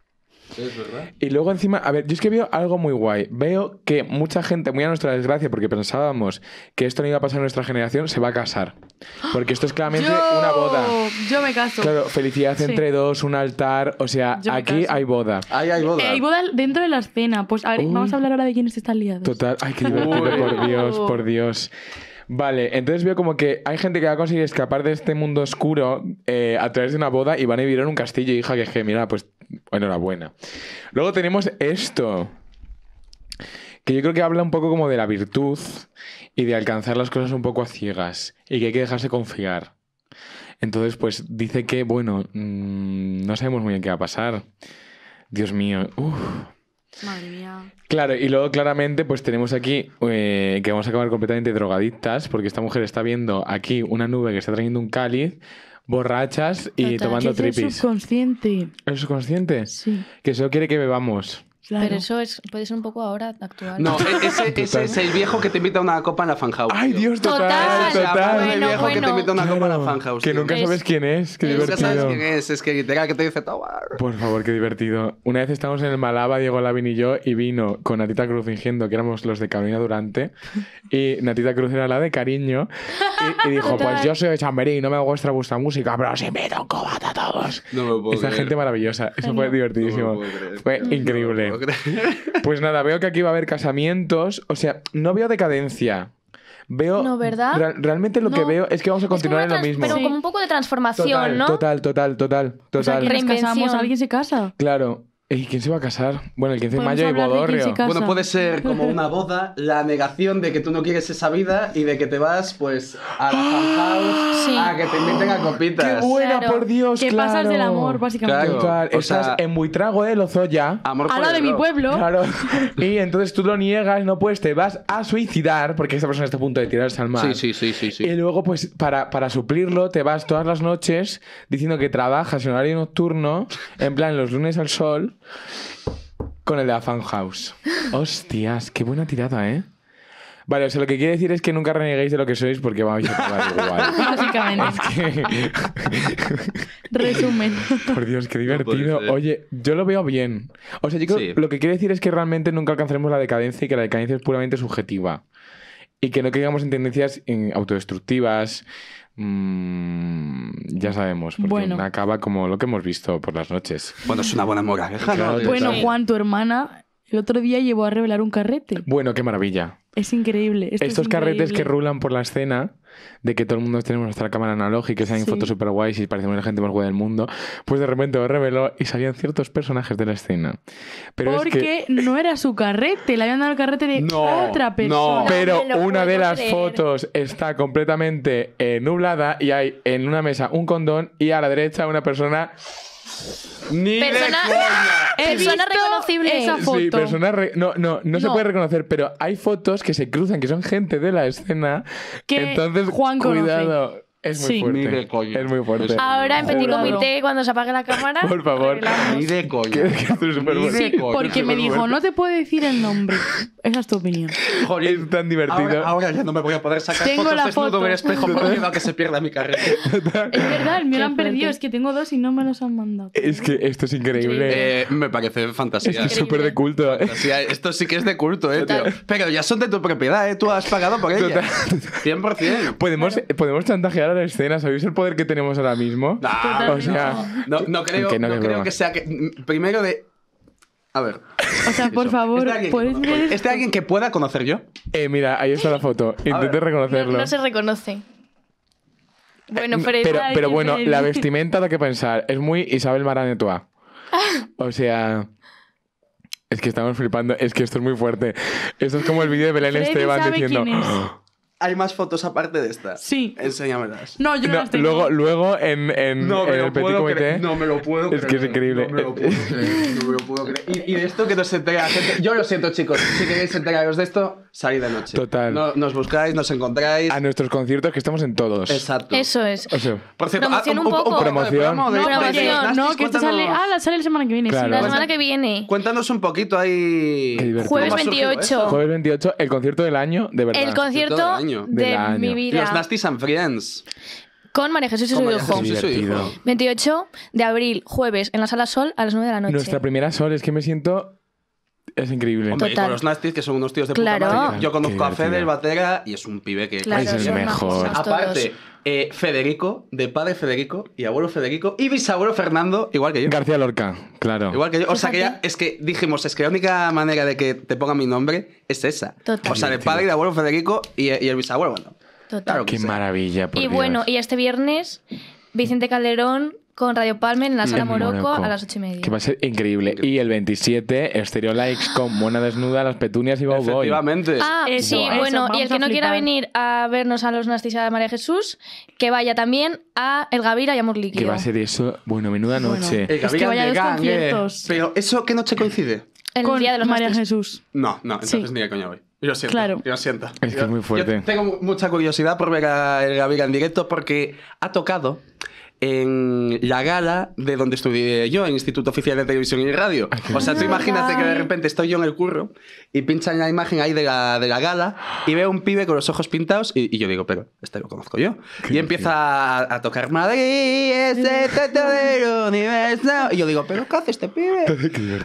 verdad. Y luego encima, a ver, yo es que veo algo muy guay. Veo que mucha gente, muy a nuestra desgracia, porque pensábamos que esto no iba a pasar en nuestra generación, se va a casar. Porque esto es claramente una boda. Yo me caso. Claro, felicidad entre dos, un altar. O sea, aquí hay boda. Ahí hay boda. hay boda dentro de la escena. Pues a ver, vamos a hablar ahora de quiénes están liados. Total, ay, qué divertido, por Dios, por Dios. Vale, entonces veo como que hay gente que va a conseguir escapar de este mundo oscuro eh, a través de una boda y van a vivir en un castillo, hija, que que, mira, pues Enhorabuena. Luego tenemos esto, que yo creo que habla un poco como de la virtud y de alcanzar las cosas un poco a ciegas y que hay que dejarse confiar. Entonces, pues dice que, bueno, mm, no sabemos muy bien qué va a pasar. Dios mío. Madre mía. Claro, y luego claramente pues tenemos aquí eh, que vamos a acabar completamente drogadictas porque esta mujer está viendo aquí una nube que está trayendo un cáliz borrachas y tomando tripis. es subconsciente. subconsciente? Sí. Que solo quiere que bebamos. Pero eso es, puede ser un poco ahora actual. No, e-, ese, es el viejo que te invita a una copa en la fan house. Ay, Dios, total, total. el viejo que te invita a una copa en la fan house. Que nunca sabes quién es, qué divertido. Nunca sabes quién es, es que tenga que te dice Tobar. Por favor, qué divertido. Una vez estábamos en el Malaba, Diego Lavin y yo, y vino con Natita Cruz fingiendo que éramos los de Carolina Durante, y Natita Cruz era la de cariño, y, dijo, pues yo soy de Chamberí, no me gusta vuestra música, pero si me tocó a todos. No me puedo Esa gente maravillosa, eso fue divertidísimo. fue increíble. Pues nada, veo que aquí va a haber casamientos. O sea, no veo decadencia. Veo. No, ¿verdad? realmente lo que veo es que vamos a continuar en lo mismo. Pero como un poco de transformación, total, ¿no? Total, total, total, total. O sea, alguien se casa. Claro. ¿Y quién se va a casar? Bueno, el 15 de mayo y bodorrio. Bueno, puede ser como una boda, la negación de que tú no quieres esa vida y de que te vas, pues, a la ¡Ah! house a que te inviten a copitas. ¡Qué buena, por Dios! Que pasas del amor, básicamente. Estás en trago de ¿eh? Lozoya. Amor a la de mi pueblo. Claro. Y entonces tú lo niegas, no puedes, te vas a suicidar porque esa persona está a punto de tirarse al mar. Sí, sí, sí, sí. sí. Y luego, pues, para, para suplirlo, te vas todas las noches diciendo que trabajas en horario nocturno, en plan, los lunes al sol con el de la House Hostias, qué buena tirada, ¿eh? Vale, o sea, lo que quiere decir es que nunca reneguéis de lo que sois porque vais a quedar igual. Básicamente. Resumen. Por Dios, qué divertido. Oye, yo lo veo bien. O sea, lo que quiere decir es que realmente nunca alcanzaremos la decadencia y que la decadencia es puramente subjetiva. Y que no caigamos en tendencias autodestructivas Mm, ya sabemos, porque acaba como lo que hemos visto por las noches. Bueno, es una buena mora ¿eh? bueno, Juan, tu hermana el otro día llevó a revelar un carrete. Bueno, qué maravilla. Es increíble. Estos carretes que rulan por la escena de que todo el mundo tenemos nuestra cámara analógica y que sean fotos súper guays y parecemos la gente más guay del mundo, pues de repente lo reveló y salían ciertos personajes de la escena. Pero Porque no era su carrete, le habían dado el carrete de otra persona. No, pero una de las fotos está completamente eh, nublada y hay en una mesa un condón y a la derecha una persona ni persona, persona reconocible esa foto. no, no, no, se puede reconocer, pero hay fotos que se cruzan, que son gente de la escena. Que entonces, Juan cuidado. Es muy fuerte. Es muy fuerte. Ahora en Petit Comité, cuando se apague la cámara. Por favor. Ni de coño. porque me dijo, no te puedo decir el nombre. Esa es tu opinión. es tan divertido. Ahora, ya no me voy a poder sacar tengo fotos la desnudo en el espejo porque va que se pierda mi carrera. es verdad, me lo han perdido. Es que tengo dos y no me los han mandado. Es que esto es increíble. Eh, me parece fantasía. es súper de culto. Esto sí que es de culto, eh, tío. Pero ya son de tu propiedad, eh. Tú has pagado por ellas. 100%. Podemos, podemos chantajear escenas, ¿sabéis el poder que tenemos ahora mismo? No, no, creo, que, sea que. Primero de. A ver. O sea, por favor, ¿Este alguien, que, alguien que pueda conocer yo? Eh, mira, ahí está la foto. Intente reconocerlo. No, se reconoce. Eh, pero, bueno, la vestimenta da que pensar. Es muy Isabel Maranetua. O sea. Es que estamos flipando. Es que esto es muy fuerte. Esto es como el vídeo de Belén Esteban diciendo. Ah" hay más fotos aparte de esta. Sí. Enséñamelas. No, yo no, las tengo. Luego, luego en, en, el Petit Comité. No me lo puedo creer. Es que es increíble. No me lo puedo creer. No me lo puedo creer. Y, de esto que nos entera gente. Yo lo siento, chicos. Si queréis enteraros de esto, salid de noche. Total. No, nos buscáis, nos encontráis. A nuestros conciertos que estamos en todos. Exacto. Eso es. por cierto, promoción ah, un, poco. promoción. No, No, que esto sale. Ah, la sale la semana que viene. la semana que viene. Cuéntanos un poquito ahí. Jueves 28. Jueves 28, el concierto del año, de verdad. El concierto de, mi vida. Los Nasty and Friends. Con María Jesús y su hijo. 28 de abril, jueves, en la sala Sol a las 9 de la noche. Nuestra primera sol, es que me siento es increíble. con los Nasties, que son unos tíos de puta madre. Yo conozco a Fede, el batera, y es un pibe que... es el mejor. Aparte, eh, Federico, de padre Federico y abuelo Federico, y bisabuelo Fernando, igual que yo. García Lorca, claro. Igual que yo. O sea, que ya es que dijimos, es que la única manera de que te ponga mi nombre es esa. Total. O sea, de padre, y de abuelo Federico y, el bisabuelo, bueno. Total. Claro Qué maravilla. Por y bueno, y este viernes Vicente Calderón con Radio Palmen en la mm. sala Morocco, a las ocho y media. Que va a ser increíble. Y el 27, Likes con Buena Desnuda, Las Petunias y Bobo Efectivamente. Ah, sí, bueno, y el que no quiera venir a vernos a los Nastis de María Jesús, que vaya también a El Gavira y Amor Líquido. Que va a ser eso, bueno, menuda noche. el Gavira es que vaya a los gang, eh, Pero, ¿eso qué noche coincide? El Día de los María Jesús. No, no, entonces ni de coña voy. Yo siento, claro. yo siento. Es que es muy fuerte. Yo tengo mucha curiosidad por ver a El Gavira en directo porque ha tocado en la gala de donde estudié yo, en Instituto Oficial de Televisión y Radio. Ah, o sea, tú imagínate que de repente estoy yo en el curro y pinchan la imagen ahí de la, de la gala y veo un pibe con los ojos pintados y, yo digo, pero este lo conozco yo. Y empieza a, tocar Madrid, ese teto del universo. Y yo digo, pero ¿qué hace este pibe?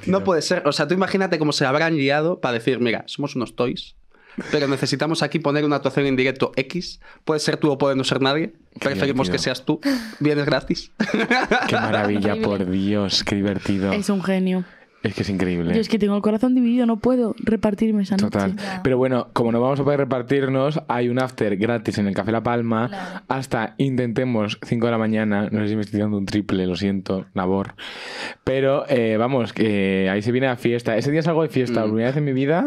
No puede ser. O sea, tú imagínate cómo se habrán guiado para decir, mira, somos unos toys pero necesitamos aquí poner una actuación en directo X. Puede ser tú o puede no ser nadie. Preferimos que seas tú. Vienes gratis. Qué maravilla, por Dios, qué divertido. Es un genio. Es que es increíble. Yo es que tengo el corazón dividido, no puedo repartirme esa noche. Total. Pero bueno, como no vamos a poder repartirnos, hay un after gratis en el Café La Palma. Hasta intentemos 5 de la mañana. No sé si me estoy dando un triple, lo siento, labor. Pero eh, vamos, ahí se viene la fiesta. Ese día salgo de fiesta, mm. la primera vez en mi vida.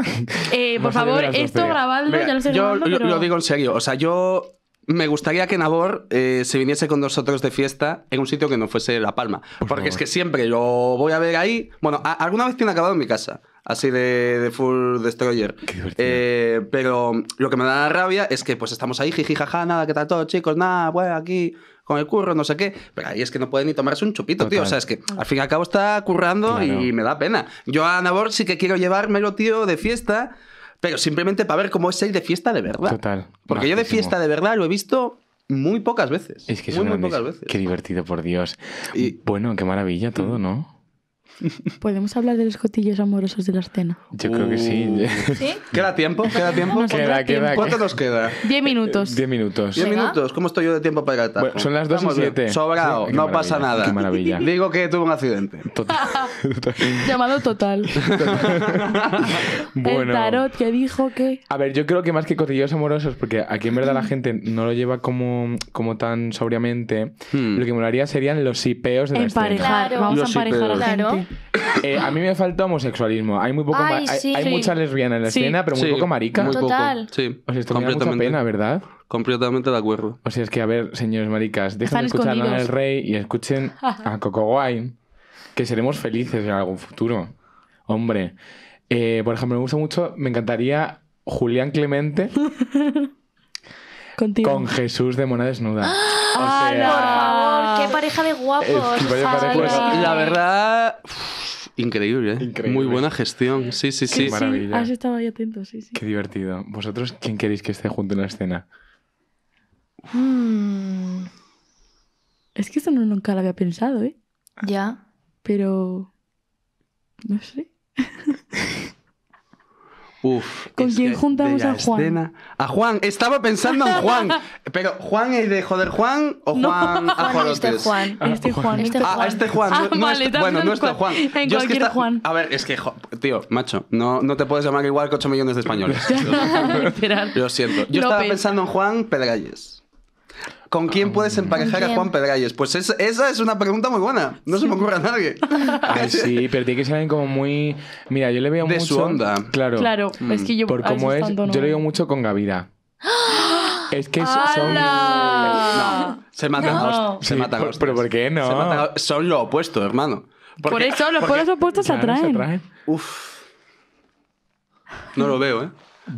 Eh, por favor, esto grabadlo, ya lo sé. Yo lo digo en serio. O sea, yo me gustaría que Nabor eh, se viniese con nosotros de fiesta en un sitio que no fuese La Palma. porque es que siempre lo voy a ver ahí. Bueno, alguna vez tiene acabado en mi casa, así de, Full Destroyer. Eh, pero lo que me da rabia es que pues estamos ahí, jiji, jaja, nada, que tal todo, chicos, nada, bueno, aquí con el curro, no sé qué. Pero ahí es que no puede ni tomarse un chupito, tío. O sea, es que al fin y al cabo está currando y me da pena. Yo a Nabor sí que quiero llevármelo, tío, de fiesta pero simplemente para ver cómo es el de fiesta de verdad. Total. Porque yo de fiesta de verdad lo he visto muy pocas veces. Es que muy, muy pocas veces. Qué divertido, por Dios. Y... Bueno, qué maravilla todo, mm. ¿no? ¿Podemos hablar de los cotillos amorosos de la escena? Yo creo que sí. Uh. ¿Sí? ¿Queda tiempo? ¿Queda tiempo? ¿Cuánto nos queda? Diez minutos. Eh, diez minutos. Diez minutos. ¿Cómo estoy yo de tiempo para estar? son las dos y siete. Sobrado, no pasa nada. Qué maravilla. Digo que tuve un accidente. Llamado total. bueno. El tarot que dijo que... A ver, yo creo que más que cotillos amorosos, porque aquí en verdad la gente no lo lleva como, como tan sobriamente, hmm. lo que molaría serían los sipeos de la escena. Emparejar. Vamos a emparejar la eh, a mí me falta homosexualismo. Hay muy poco mucha lesbiana en la escena, pero muy poco marica. muy Total. Sí, pena, ¿verdad? Completamente de acuerdo. O sea, es que, a ver, señores maricas, dejen escuchar a Noel Rey y escuchen a Coco Wine, que seremos felices en algún futuro. Hombre, eh, por ejemplo, me gusta mucho, me encantaría Julián Clemente Con Jesús de Mona Desnuda. ¡Ah! qué pareja de guapos. la verdad, increíble, ¿eh? Muy buena gestión. Sí, sí, sí. Qué maravilla. Has estado ahí atento, sí, sí. Qué divertido. ¿Vosotros quién queréis que esté junto en la escena? Hmm. Es que esto no, nunca lo había pensado, ¿eh? Ya. Pero. No sé. Uf, ¿Con quién juntamos a Juan? a Juan, estaba pensando en Juan. pero Juan es de joder Juan o Juan a este este ah, Juan, este Juan, este Juan, este Juan. Ah, este Juan. Ah, este- bueno, no este Juan. Yo Juan. A ver, es que, tío, macho, no, no te puedes llamar igual que 8 millones de españoles. Lo siento. Yo estaba pensando en Juan Pedralles. ¿Con quién ah, puedes emparejar a Juan Pedralles? Pues esa es una pregunta muy buena. No se me ocurre a nadie. Ay, sí, pero tiene que ser alguien como muy. Mira, yo le veo de mucho. su onda. Claro. Claro, es mm. que yo. Por cómo es, yo le veo mucho con Gavira. Es que son. No, se matan no. Se matan ¿Pero por qué no? son lo opuesto, hermano. por eso los pueblos opuestos se atraen. se atraen. Uf. No lo veo, ¿eh?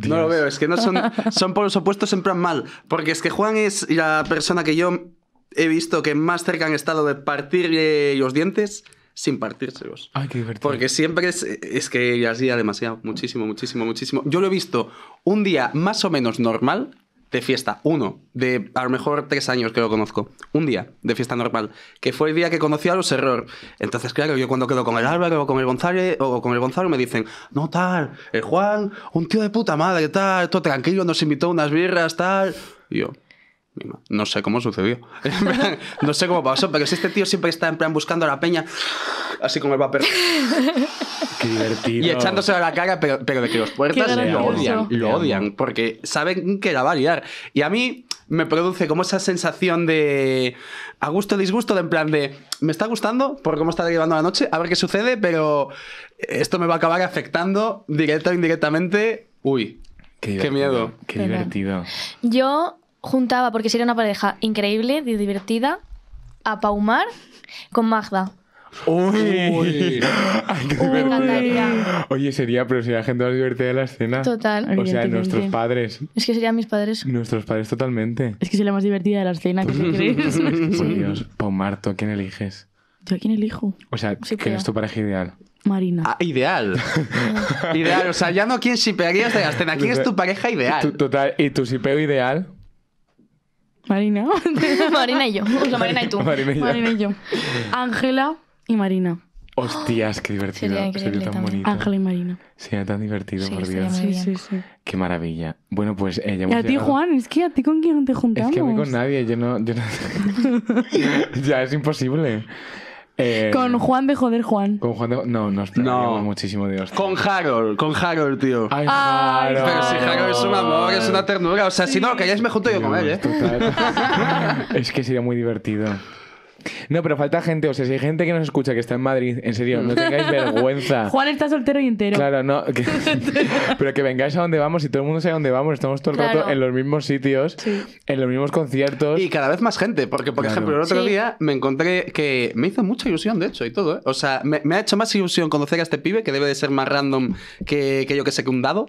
No lo veo, es que no son, son por los opuestos en plan mal. Porque es que Juan es la persona que yo he visto que más cerca han estado de partirle los dientes sin partírselos. Ay, qué divertido. Porque siempre es, que ya hacía demasiado, muchísimo, muchísimo, muchísimo. Yo lo he visto un día más o menos normal de fiesta, uno, de a lo mejor tres años que lo conozco, un día de fiesta normal, que fue el día que conocí a los error. Entonces, claro, yo cuando quedo con el Álvaro o con el o con el Gonzalo me dicen, no tal, el Juan, un tío de puta madre, tal, todo tranquilo, nos invitó unas birras, tal. Y yo, no sé cómo sucedió. no sé cómo pasó, pero es este tío siempre está en plan buscando a la peña, así como el papel Qué divertido. Y echándose a la cara, pero, de que los puertas lo odian, lo odian, porque saben que la va a liar. Y a mí me produce como esa sensación de a gusto disgusto, de en plan de me está gustando por cómo está llevando la noche, a ver qué sucede, pero esto me va a acabar afectando directo o indirectamente. Uy, qué miedo. Qué divertido. Yo juntaba, porque sería una pareja increíble, divertida, a Paumar con Magda. Uy, encantaría. Oye, sería, pero sería gente más divertida de la escena. Total. O sea, nuestros padres. Es que serían mis padres. Nuestros padres totalmente. Es que sería la más divertida de la escena, que se crees. Por Dios, Paumar, ¿tú a quién eliges? ¿Yo a quién elijo? O sea, ¿quién es tu pareja ideal? Marina. Ah, ideal. ideal. O sea, ya no quién shipearías de la escena. ¿Quién es tu pareja ideal? Total, ¿y tu sipeo ideal? Marina. Marina y yo. O sea, Marina y tú. Marina y yo. Ángela y Marina. Hostias, qué divertido. Sería, tan bonito. Ángela y Marina. Sería tan divertido, por Dios. Sí, sí, sí. Qué maravilla. Bueno, pues ella. Eh, ¿Y a ti, Juan? Es que a ti con quién te juntamos. Es que a mí con nadie. Yo no. Yo no... ya es imposible. Eh, con Juan de joder Juan. Con Juan de No, no no. muchísimo, Dios. Con Harold, con Harold, tío. Ay, Pero si Harold es un amor, es una ternura. O sea, si no que ya me junto yo con él, ¿eh? es que sería muy divertido. No, pero falta gente. O sea, si hay gente que nos escucha que está en Madrid, en serio, no tengáis vergüenza. Juan está soltero y entero. Claro, no. pero que vengáis a donde vamos y todo el mundo sabe a dónde vamos. Estamos todo el rato en los mismos sitios, en los mismos conciertos. Y cada vez más gente, porque por ejemplo el otro día me encontré que me hizo mucha ilusión, de hecho, y todo. ¿eh? O sea, me, ha hecho más ilusión conocer a este pibe, que debe de ser más random que, yo que sé que un dado,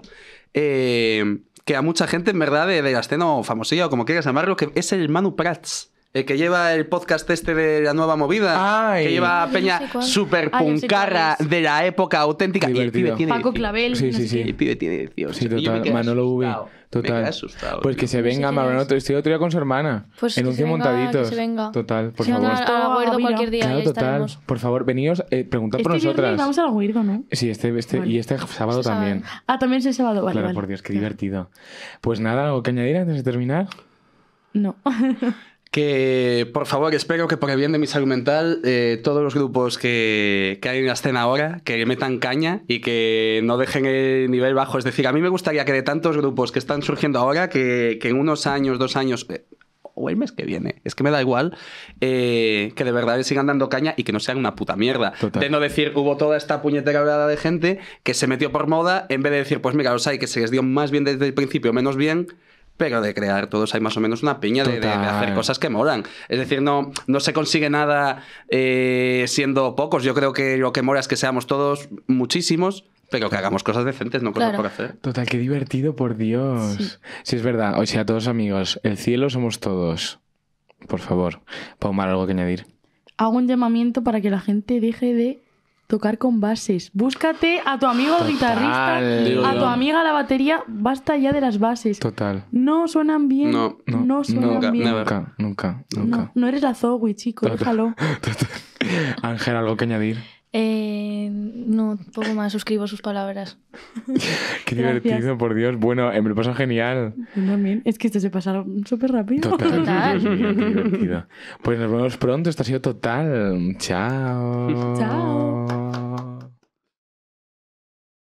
eh, que a mucha gente, en verdad, de, de la escena o famosilla o como quieras llamarlo, que es el Manu Prats. Eh, que lleva el podcast este de la nueva movida, que lleva Peña super de la época auténtica. Y el tiene Paco Clavel. Sí, sí, sí. Y el pibe tiene 18. Sí, total. Manolo Me asustado. Pues que se venga, Estoy otro día con su hermana. Pues en un se montaditos. que se venga. Total, por favor. a cualquier día. Por favor, veníos, eh, preguntad por Este viernes nosotras. vamos Sí, este, este y este, este sábado también. Ah, también es el sábado. Vale, claro, por Dios, qué divertido. Pues nada, ¿algo que añadir antes de terminar? No. que por favor espero que por el bien de mi salud mental eh, todos los grupos que, hay en la escena ahora que metan caña y que no dejen el nivel bajo. Es decir, a mí me gustaría que de tantos grupos que están surgiendo ahora, que, en unos años, dos años... Eh, o el mes que viene, es que me da igual, eh, que de verdad sigan dando caña y que no sean una puta mierda. De no decir, hubo toda esta puñetera oleada de gente que se metió por moda, en vez de decir, pues mira, los hay que se les dio más bien desde el principio, menos bien, pero de crear todos hay más o menos una piña de, hacer cosas que moran. Es decir, no, no se consigue nada eh, siendo pocos. Yo creo que lo que mora es que seamos todos muchísimos. Pero que hagamos cosas decentes, no cosas claro. por hacer. Total, qué divertido, por Dios. Sí. es verdad. O sea, todos amigos, el cielo somos todos. Por favor, Paumar, algo que añadir. Hago un llamamiento para que la gente deje de tocar con bases. Búscate a tu amigo guitarrista, a tu amiga la batería, basta ya de las bases. Total. No suenan bien. No, suenan nunca, bien. Nunca, nunca, No, eres la Zoe, chico, déjalo. Ángel, ¿algo que añadir? Eh, no, poco más, suscribo sus palabras. Qué divertido, por Dios. Bueno, eh, me lo paso genial. también. Es que esto se pasó súper rápido. Total. qué divertido. Pues nos vemos pronto. Esto ha sido total. Chao. Chao.